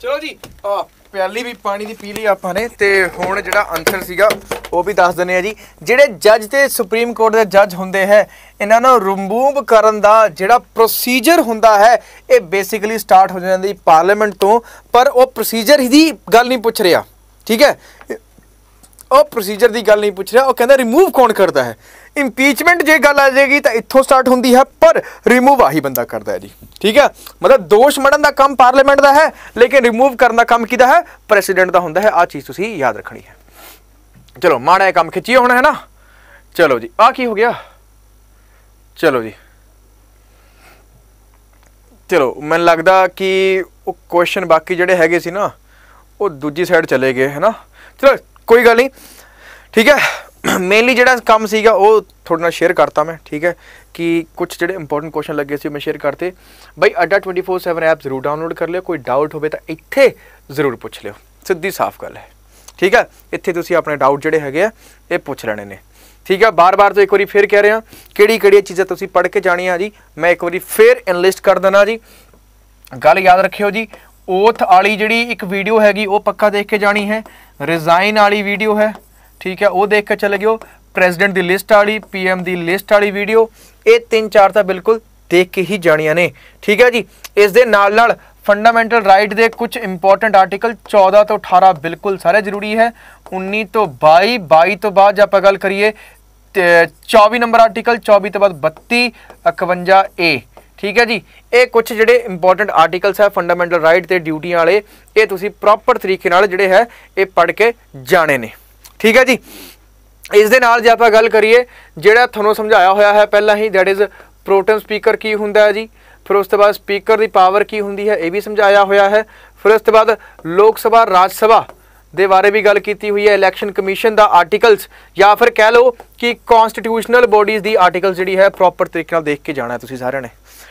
ਚਲੋ ਜੀ ਆ ਪਿਆਲੀ ਵੀ ਪਾਣੀ ਦੀ ਪੀ ਲਈ ਆਪਾਂ ਨੇ ਤੇ ਹੁਣ ਜਿਹੜਾ ਅੰਸਰ ਸੀਗਾ ਉਹ ਵੀ ਦੱਸ ਦਿੰਨੇ ਆ ਜੀ ਜਿਹੜੇ ਜੱਜ ਤੇ ਸੁਪਰੀਮ ਕੋਰਟ ਦੇ ਜੱਜ ਹੁੰਦੇ ਹੈ ਇਹਨਾਂ ਨੂੰ ਰਿਮੂਵ ਕਰਨ ਦਾ ਜਿਹੜਾ ਪ੍ਰੋਸੀਜਰ ਹੁੰਦਾ ਹੈ ਇਹ ਬੇਸਿਕਲੀ ਸਟਾਰਟ ਹੋ ਜਾਂਦੀ ਪਾਰਲੀਮੈਂਟ ਤੋਂ ਪਰ ਉਹ ਪ੍ਰੋਸੀਜਰ ਦੀ ਗੱਲ ਨਹੀਂ ਪੁੱਛ ਰਿਹਾ ਠੀਕ ਹੈ ਉਹ ਪ੍ਰੋਸੀਜਰ ਦੀ ਗੱਲ ਨਹੀਂ ਪੁੱਛ ਰਿਹਾ ਉਹ ਕਹਿੰਦਾ ਰਿਮੂਵ ਕੌਣ ਕਰਦਾ ਹੈ ਇੰਪੀਚਮੈਂਟ ਜੇ ਗੱਲ ਆ ਜਾਏਗੀ ਤਾਂ ਇੱਥੋਂ ਸਟਾਰਟ ਹੁੰਦੀ ਹੈ ਪਰ ਰਿਮੂਵ ਆਹੀ ਬੰਦਾ ਕਰਦਾ ਹੈ ਜੀ ਠੀਕ ਹੈ ਮਤਲਬ ਦੋਸ਼ ਮੜਨ ਦਾ ਕੰਮ ਪਾਰਲੀਮੈਂਟ ਦਾ ਹੈ ਲੇਕਿਨ ਰਿਮੂਵ ਕਰਨ ਦਾ ਕੰਮ ਕਿਹਦਾ ਹੈ ਪ੍ਰੈਸੀਡੈਂਟ ਦਾ ਹੁੰਦਾ ਹੈ ਆ ਚੀਜ਼ ਤੁਸੀਂ ਯਾਦ ਰੱਖਣੀ ਹੈ ਚਲੋ ਮਾੜਾ ਕੰਮ ਖਿੱਚੀ ਹੋਣਾ ਹੈ ਨਾ ਚਲੋ ਜੀ ਆ ਕੀ ਹੋ ਗਿਆ ਚਲੋ ਜੀ ਚਲੋ ਮੈਨ ਲੱਗਦਾ ਕਿ ਉਹ ਕੁਐਸਚਨ ਬਾਕੀ ਜਿਹੜੇ ਹੈਗੇ ਸੀ ਨਾ ਉਹ ਦੂਜੀ ਸਾਈਡ ਚਲੇ ਗਏ ਹੈ ਨਾ ਚਲੋ ਕੋਈ ਗੱਲ ਨਹੀਂ ਠੀਕ ਹੈ ਮੇਨਲੀ ਜਿਹੜਾ ਕੰਮ ਸੀਗਾ ਉਹ ਤੁਹਾਡੇ ਨਾਲ ਸ਼ੇਅਰ ਕਰਤਾ ਮੈਂ ਠੀਕ ਹੈ ਕਿ ਕੁਝ ਜਿਹੜੇ ਇੰਪੋਰਟੈਂਟ ਕੁਐਸਚਨ ਲੱਗੇ ਸੀ ਮੈਂ ਸ਼ੇਅਰ ਕਰਤੇ ਬਾਈ ਅੱਡਾ 24/7 ਐਪ ਜ਼ਰੂਰ ਡਾਊਨਲੋਡ ਕਰ ਲਿਓ ਕੋਈ ਡਾਊਟ ਹੋਵੇ ਤਾਂ ਇੱਥੇ ਜ਼ਰੂਰ ਪੁੱਛ ਲਿਓ ਸਿੱਧੀ ਸਾਫ਼ ਗੱਲ ਹੈ ਠੀਕ ਹੈ ਇੱਥੇ ਤੁਸੀਂ ਆਪਣੇ ਡਾਊਟ ਜਿਹੜੇ ਹੈਗੇ ਆ ਇਹ ਪੁੱਛ ਲੈਣੇ ਨੇ ਠੀਕ ਹੈ ਬਾਰ-ਬਾਰ ਤੋਂ ਇੱਕ ਵਾਰੀ ਫੇਰ ਕਹਿ ਰਿਹਾ ਕਿਹੜੀ ਕਿਹੜੀ ਚੀਜ਼ਾਂ ਤੁਸੀਂ ਪੜ੍ਹ ਕੇ ਜਾਣੀਆਂ ਜੀ ਮੈਂ ਇੱਕ ਵਾਰੀ ਫੇਰ ਇਨਲਿਸਟ ਕਰ ਦਣਾ ਜੀ ਗੱਲ ਯਾਦ ਰੱਖਿਓ ਜੀ ਓਥ ਵਾਲੀ ਜਿਹੜੀ ਇੱਕ ਵੀਡੀਓ ਹੈਗੀ ਉਹ ਪੱਕਾ ਦੇਖ ਕੇ ਜਾਣੀ ਹੈ ਰਿਜ਼ਾਈਨ ਵਾਲੀ ਵੀਡੀਓ ਹੈ ਠੀਕ ਹੈ ਉਹ ਦੇਖ ਕੇ ਚਲੇ ਗਿਓ ਪ੍ਰੈਜ਼ੀਡੈਂਟ ਦੀ ਲਿਸਟ ਵਾਲੀ ਪੀਐਮ ਦੀ ਲਿਸਟ ਵਾਲੀ ਵੀਡੀਓ ਇਹ ਤਿੰਨ ਚਾਰ ਤਾਂ ਬਿਲਕੁਲ ਦੇਖ ਕੇ ਹੀ ਜਾਣੀਆਂ ਨੇ ਠੀਕ ਹੈ ਜੀ ਇਸ ਦੇ ਨਾਲ ਨਾਲ ਫੰਡਾਮੈਂਟਲ ਰਾਈਟ ਦੇ ਕੁਝ ਇੰਪੋਰਟੈਂਟ ਆਰਟੀਕਲ 14 ਤੋਂ 18 ਬਿਲਕੁਲ ਸਾਰੇ ਜ਼ਰੂਰੀ ਹੈ 19 ਤੋਂ 22 22 ਤੋਂ ਬਾਅਦ ਜੇ ਆਪਾਂ ਗੱਲ ਕਰੀਏ 24 ਨੰਬਰ ਆਰਟੀਕਲ 24 ਤੋਂ ਬਾਅਦ 32 51 ਏ ਠੀਕ ਹੈ ਜੀ ਇਹ ਕੁਝ ਜਿਹੜੇ ਇੰਪੋਰਟੈਂਟ ਆਰਟੀਕਲਸ ਹੈ ਫੰਡਾਮੈਂਟਲ ਰਾਈਟ ਤੇ ਡਿਊਟੀਆਂ ਵਾਲੇ ਇਹ ਤੁਸੀਂ ਪ੍ਰੋਪਰ ਤਰੀਕੇ ਨਾਲ ਜਿਹੜੇ ਹੈ ਇਹ ਪੜ੍ਹ ਕੇ ਜਾਣੇ ਨੇ ਠੀਕ ਹੈ ਜੀ ਇਸ ਦੇ ਨਾਲ ਜੇ ਆਪਾਂ ਗੱਲ ਕਰੀਏ ਜਿਹੜਾ ਤੁਹਾਨੂੰ ਸਮਝਾਇਆ ਹੋਇਆ ਹੈ ਪਹਿਲਾਂ ਹੀ ਦੈਟ ਇਜ਼ ਪ੍ਰੋਟਨ ਸਪੀਕਰ ਕੀ ਹੁੰਦਾ ਹੈ ਜੀ ਫਿਰ ਉਸ ਤੋਂ ਬਾਅਦ ਸਪੀਕਰ ਦੀ ਪਾਵਰ ਕੀ ਹੁੰਦੀ ਹੈ ਇਹ ਵੀ ਸਮਝਾਇਆ ਹੋਇਆ ਹੈ ਫਿਰ ਉਸ ਤੋਂ ਬਾਅਦ ਲੋਕ ਸਭਾ ਰਾਜ ਸਭਾ ਦੇ ਬਾਰੇ ਵੀ ਗੱਲ ਕੀਤੀ ਹੋਈ ਹੈ ਇਲੈਕਸ਼ਨ ਕਮਿਸ਼ਨ ਦਾ ਆਰਟੀਕਲਸ ਜਾਂ ਫਿਰ ਕਹਿ ਲਓ ਕਿ ਕਨਸਟੀਟਿਊਸ਼ਨਲ ਬੋਡੀਜ਼ ਦੀ ਆਰਟੀਕਲ ਜਿਹੜੀ ਹੈ ਪ੍ਰੋਪਰ ਤਰੀਕੇ ਨਾਲ ਦੇਖ ਕੇ ਜਾਣਾ ਤੁਸੀਂ ਸਾਰਿਆਂ ਨੇ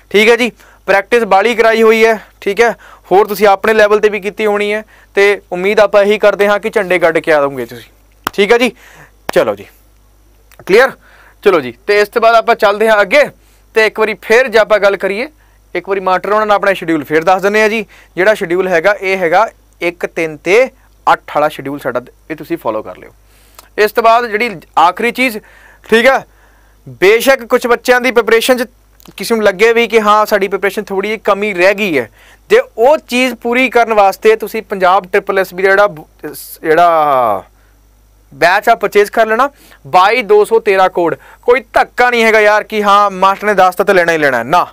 ਠੀਕ ਹੈ ਜੀ ਪ੍ਰੈਕਟਿਸ ਬਾਲੀ ਕਰਾਈ ਹੋਈ ਹੈ ਠੀਕ ਹੈ ਹੋਰ ਤੁਸੀਂ ਆਪਣੇ ਲੈਵਲ ਤੇ ਵੀ ਕੀਤੀ ਹੋਣੀ ਹੈ ਤੇ ਉਮੀਦ ਆਪਾਂ ਇਹੀ ਕਰਦੇ ਹਾਂ ਕਿ ਝੰਡੇ ਗੱਡ ਕੇ ਦੋਗੇ ਤੁਸੀਂ ਠੀਕ ਹੈ ਜੀ ਚਲੋ ਜੀ ਕਲੀਅਰ ਚਲੋ ਜੀ ਤੇ ਇਸ ਤੋਂ ਬਾਅਦ ਆਪਾਂ ਚੱਲਦੇ ਹਾਂ ਅੱਗੇ ਤੇ ਇੱਕ ਵਾਰੀ ਫੇਰ ਜੇ ਆਪਾਂ ਗੱਲ ਕਰੀਏ ਇੱਕ ਵਾਰੀ ਮਾਸਟਰ ਉਹਨਾਂ ਨਾਲ ਆਪਣਾ ਸ਼ਡਿਊਲ ਫੇਰ ਦੱਸ ਦਿੰਨੇ ਆ ਜੀ ਜਿਹੜਾ ਸ਼ਡਿਊਲ ਹੈਗਾ ਇਹ ਹੈਗਾ 1 3 ਤੇ 8 ਵਾਲਾ ਸ਼ਡਿਊਲ ਸਾਡਾ ਇਹ ਤੁਸੀਂ ਫੋਲੋ ਕਰ ਲਿਓ ਇਸ ਤੋਂ ਬਾਅਦ ਜਿਹੜੀ ਆਖਰੀ ਚੀਜ਼ ਠੀਕ ਹੈ ਬੇਸ਼ੱਕ ਕੁਝ ਬੱਚਿਆਂ ਦੀ ਪ੍ਰੀਪਰੇਸ਼ਨ 'ਚ ਕਿਸੇ ਨੂੰ ਲੱਗੇ ਵੀ ਕਿ ਹਾਂ ਸਾਡੀ ਪ੍ਰੀਪਰੇਸ਼ਨ ਥੋੜੀ ਜਿਹੀ ਕਮੀ ਰਹਿ ਗਈ ਹੈ ਤੇ ਉਹ ਚੀਜ਼ ਪੂਰੀ ਕਰਨ ਵਾਸਤੇ ਤੁਸੀਂ ਪੰਜਾਬ ਟ੍ਰਿਪਲ ਐਸ ਵੀ ਦਾ ਜਿਹੜਾ ਜਿਹੜਾ ਬੈਚ ਆ ਪਰਚੇਸ ਕਰ ਲੈਣਾ 22213 ਕੋਡ ਕੋਈ ਧੱਕਾ ਨਹੀਂ ਹੈਗਾ ਯਾਰ ਕਿ ਹਾਂ ਮਾਸਟਰ ਨੇ ਦੱਸਤਾ ਤੇ ਲੈਣਾ ਹੀ ਲੈਣਾ ਨਾ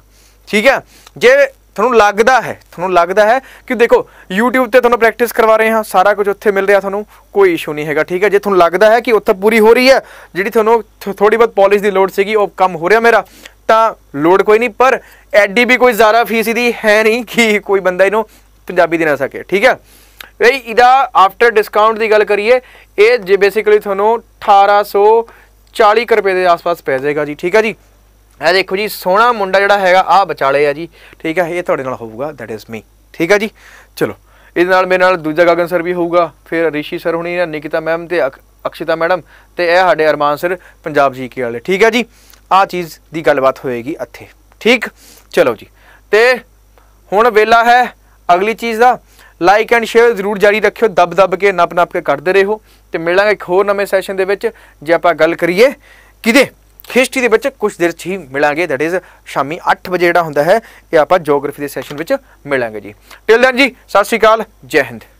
ਠੀਕ ਹੈ ਜੇ ਤੁਹਾਨੂੰ ਲੱਗਦਾ ਹੈ ਤੁਹਾਨੂੰ ਲੱਗਦਾ ਹੈ ਕਿ ਦੇਖੋ YouTube ਤੇ ਤੁਹਾਨੂੰ ਪ੍ਰੈਕਟਿਸ ਕਰਵਾ ਰਹੇ ਹਾਂ ਸਾਰਾ ਕੁਝ ਉੱਥੇ ਮਿਲ ਰਿਹਾ ਤੁਹਾਨੂੰ ਕੋਈ ਇਸ਼ੂ ਨਹੀਂ ਹੈਗਾ ਠੀਕ ਹੈ ਜੇ ਤੁਹਾਨੂੰ ਲੱਗਦਾ ਹੈ ਕਿ ਉੱਥੇ ਪੂਰੀ ਹੋ ਰਹੀ ਹੈ ਜਿਹੜੀ ਤੁਹਾਨੂੰ ਥੋੜੀ ਬਹੁਤ ਪਾਲਿਸ਼ ਦੀ ਲੋੜ ਸੀਗੀ ਉਹ ਕੰਮ ਹੋ ਰਿਹਾ ਮੇਰਾ ਤਾਂ ਲੋੜ ਕੋਈ ਨਹੀਂ ਪਰ ਐਡੀ ਵੀ ਕੋਈ ਜ਼ਿਆਦਾ ਫੀਸ ਦੀ ਹੈ ਨਹੀਂ ਕਿ ਕੋਈ ਬੰਦਾ ਇਹਨੂੰ ਪੰਜਾਬੀ ਦੇ ਨਾ ਸਕੇ ਠੀਕ ਹੈ ਬਈ ਇਹਦਾ ਆਫਟਰ ਡਿਸਕਾਊਂਟ ਦੀ ਗੱਲ ਕਰੀਏ ਇਹ ਜੇ ਬੇਸਿਕਲੀ ਤੁਹਾਨੂੰ 1840 ਰੁਪਏ ਦੇ ਆਸ-ਪਾਸ ਪੈ ਜਾਏਗਾ ਜੀ ਠੀਕ ਹੈ ਜੀ ਇਹ ਦੇਖੋ ਜੀ ਸੋਹਣਾ ਮੁੰਡਾ ਜਿਹੜਾ ਹੈਗਾ ਆ ਬਚਾਲੇ ਆ ਜੀ ਠੀਕ ਹੈ ਇਹ ਤੁਹਾਡੇ ਨਾਲ ਹੋਊਗਾ ਦੈਟ ਇਜ਼ ਮੀ ਠੀਕ ਹੈ ਜੀ ਚਲੋ ਇਹਦੇ ਨਾਲ ਮੇਰੇ ਨਾਲ ਦੂਜਾ ਗਗਨ ਸਰ ਵੀ ਹੋਊਗਾ ਫਿਰ ਰਿਸ਼ੀ ਸਰ ਹੁਣੀ ਨਿਕਿਤਾ ਮੈਮ ਤੇ ਅਕਸ਼ਿਤਾ ਮੈਡਮ ਤੇ ਇਹ ਸਾਡੇ ਅਰਮਾਨ ਸਰ ਪੰਜਾਬ ਜੀਕੇ ਵਾਲੇ ਠੀਕ ਹੈ ਜੀ ਆ ਚੀਜ਼ ਦੀ ਗੱਲਬਾਤ ਹੋਏਗੀ ਇੱਥੇ ਠੀਕ ਚਲੋ ਜੀ ਤੇ ਹੁਣ ਵੇਲਾ ਹੈ ਅਗਲੀ ਚੀਜ਼ ਦਾ ਲਾਈਕ ਐਂਡ ਸ਼ੇਅਰ ਜ਼ਰੂਰ ਜਾਰੀ ਰੱਖਿਓ ਦਬ ਦਬ ਕੇ ਨਪ ਨਪ ਕੇ ਕਰਦੇ ਰਹੋ ਤੇ ਮਿਲਾਂਗੇ ਇੱਕ ਹੋਰ ਨਵੇਂ ਸੈਸ਼ਨ ਦੇ ਵਿੱਚ ਜੇ ਆਪਾਂ ਗੱਲ ਕਰੀਏ ਕਿਦੇ ਹਿਸਟਰੀ ਦੇ ਵਿੱਚ ਕੁਝ ਦਿਨ ਚ ਹੀ ਮਿਲਾਂਗੇ ਦੈਟ ਇਜ਼ ਸ਼ਾਮੀ 8 ਵਜੇ ਜਿਹੜਾ ਹੁੰਦਾ ਹੈ ਇਹ ਆਪਾਂ ਜੀਓਗ੍ਰਾਫੀ ਦੇ ਸੈਸ਼ਨ ਵਿੱਚ ਮਿਲਾਂਗੇ ਜੀ ਟਿਲ ਦੈਨ ਜੀ ਸਤਿ ਸ਼੍ਰੀ ਅਕਾਲ ਜੈ ਹਿੰਦ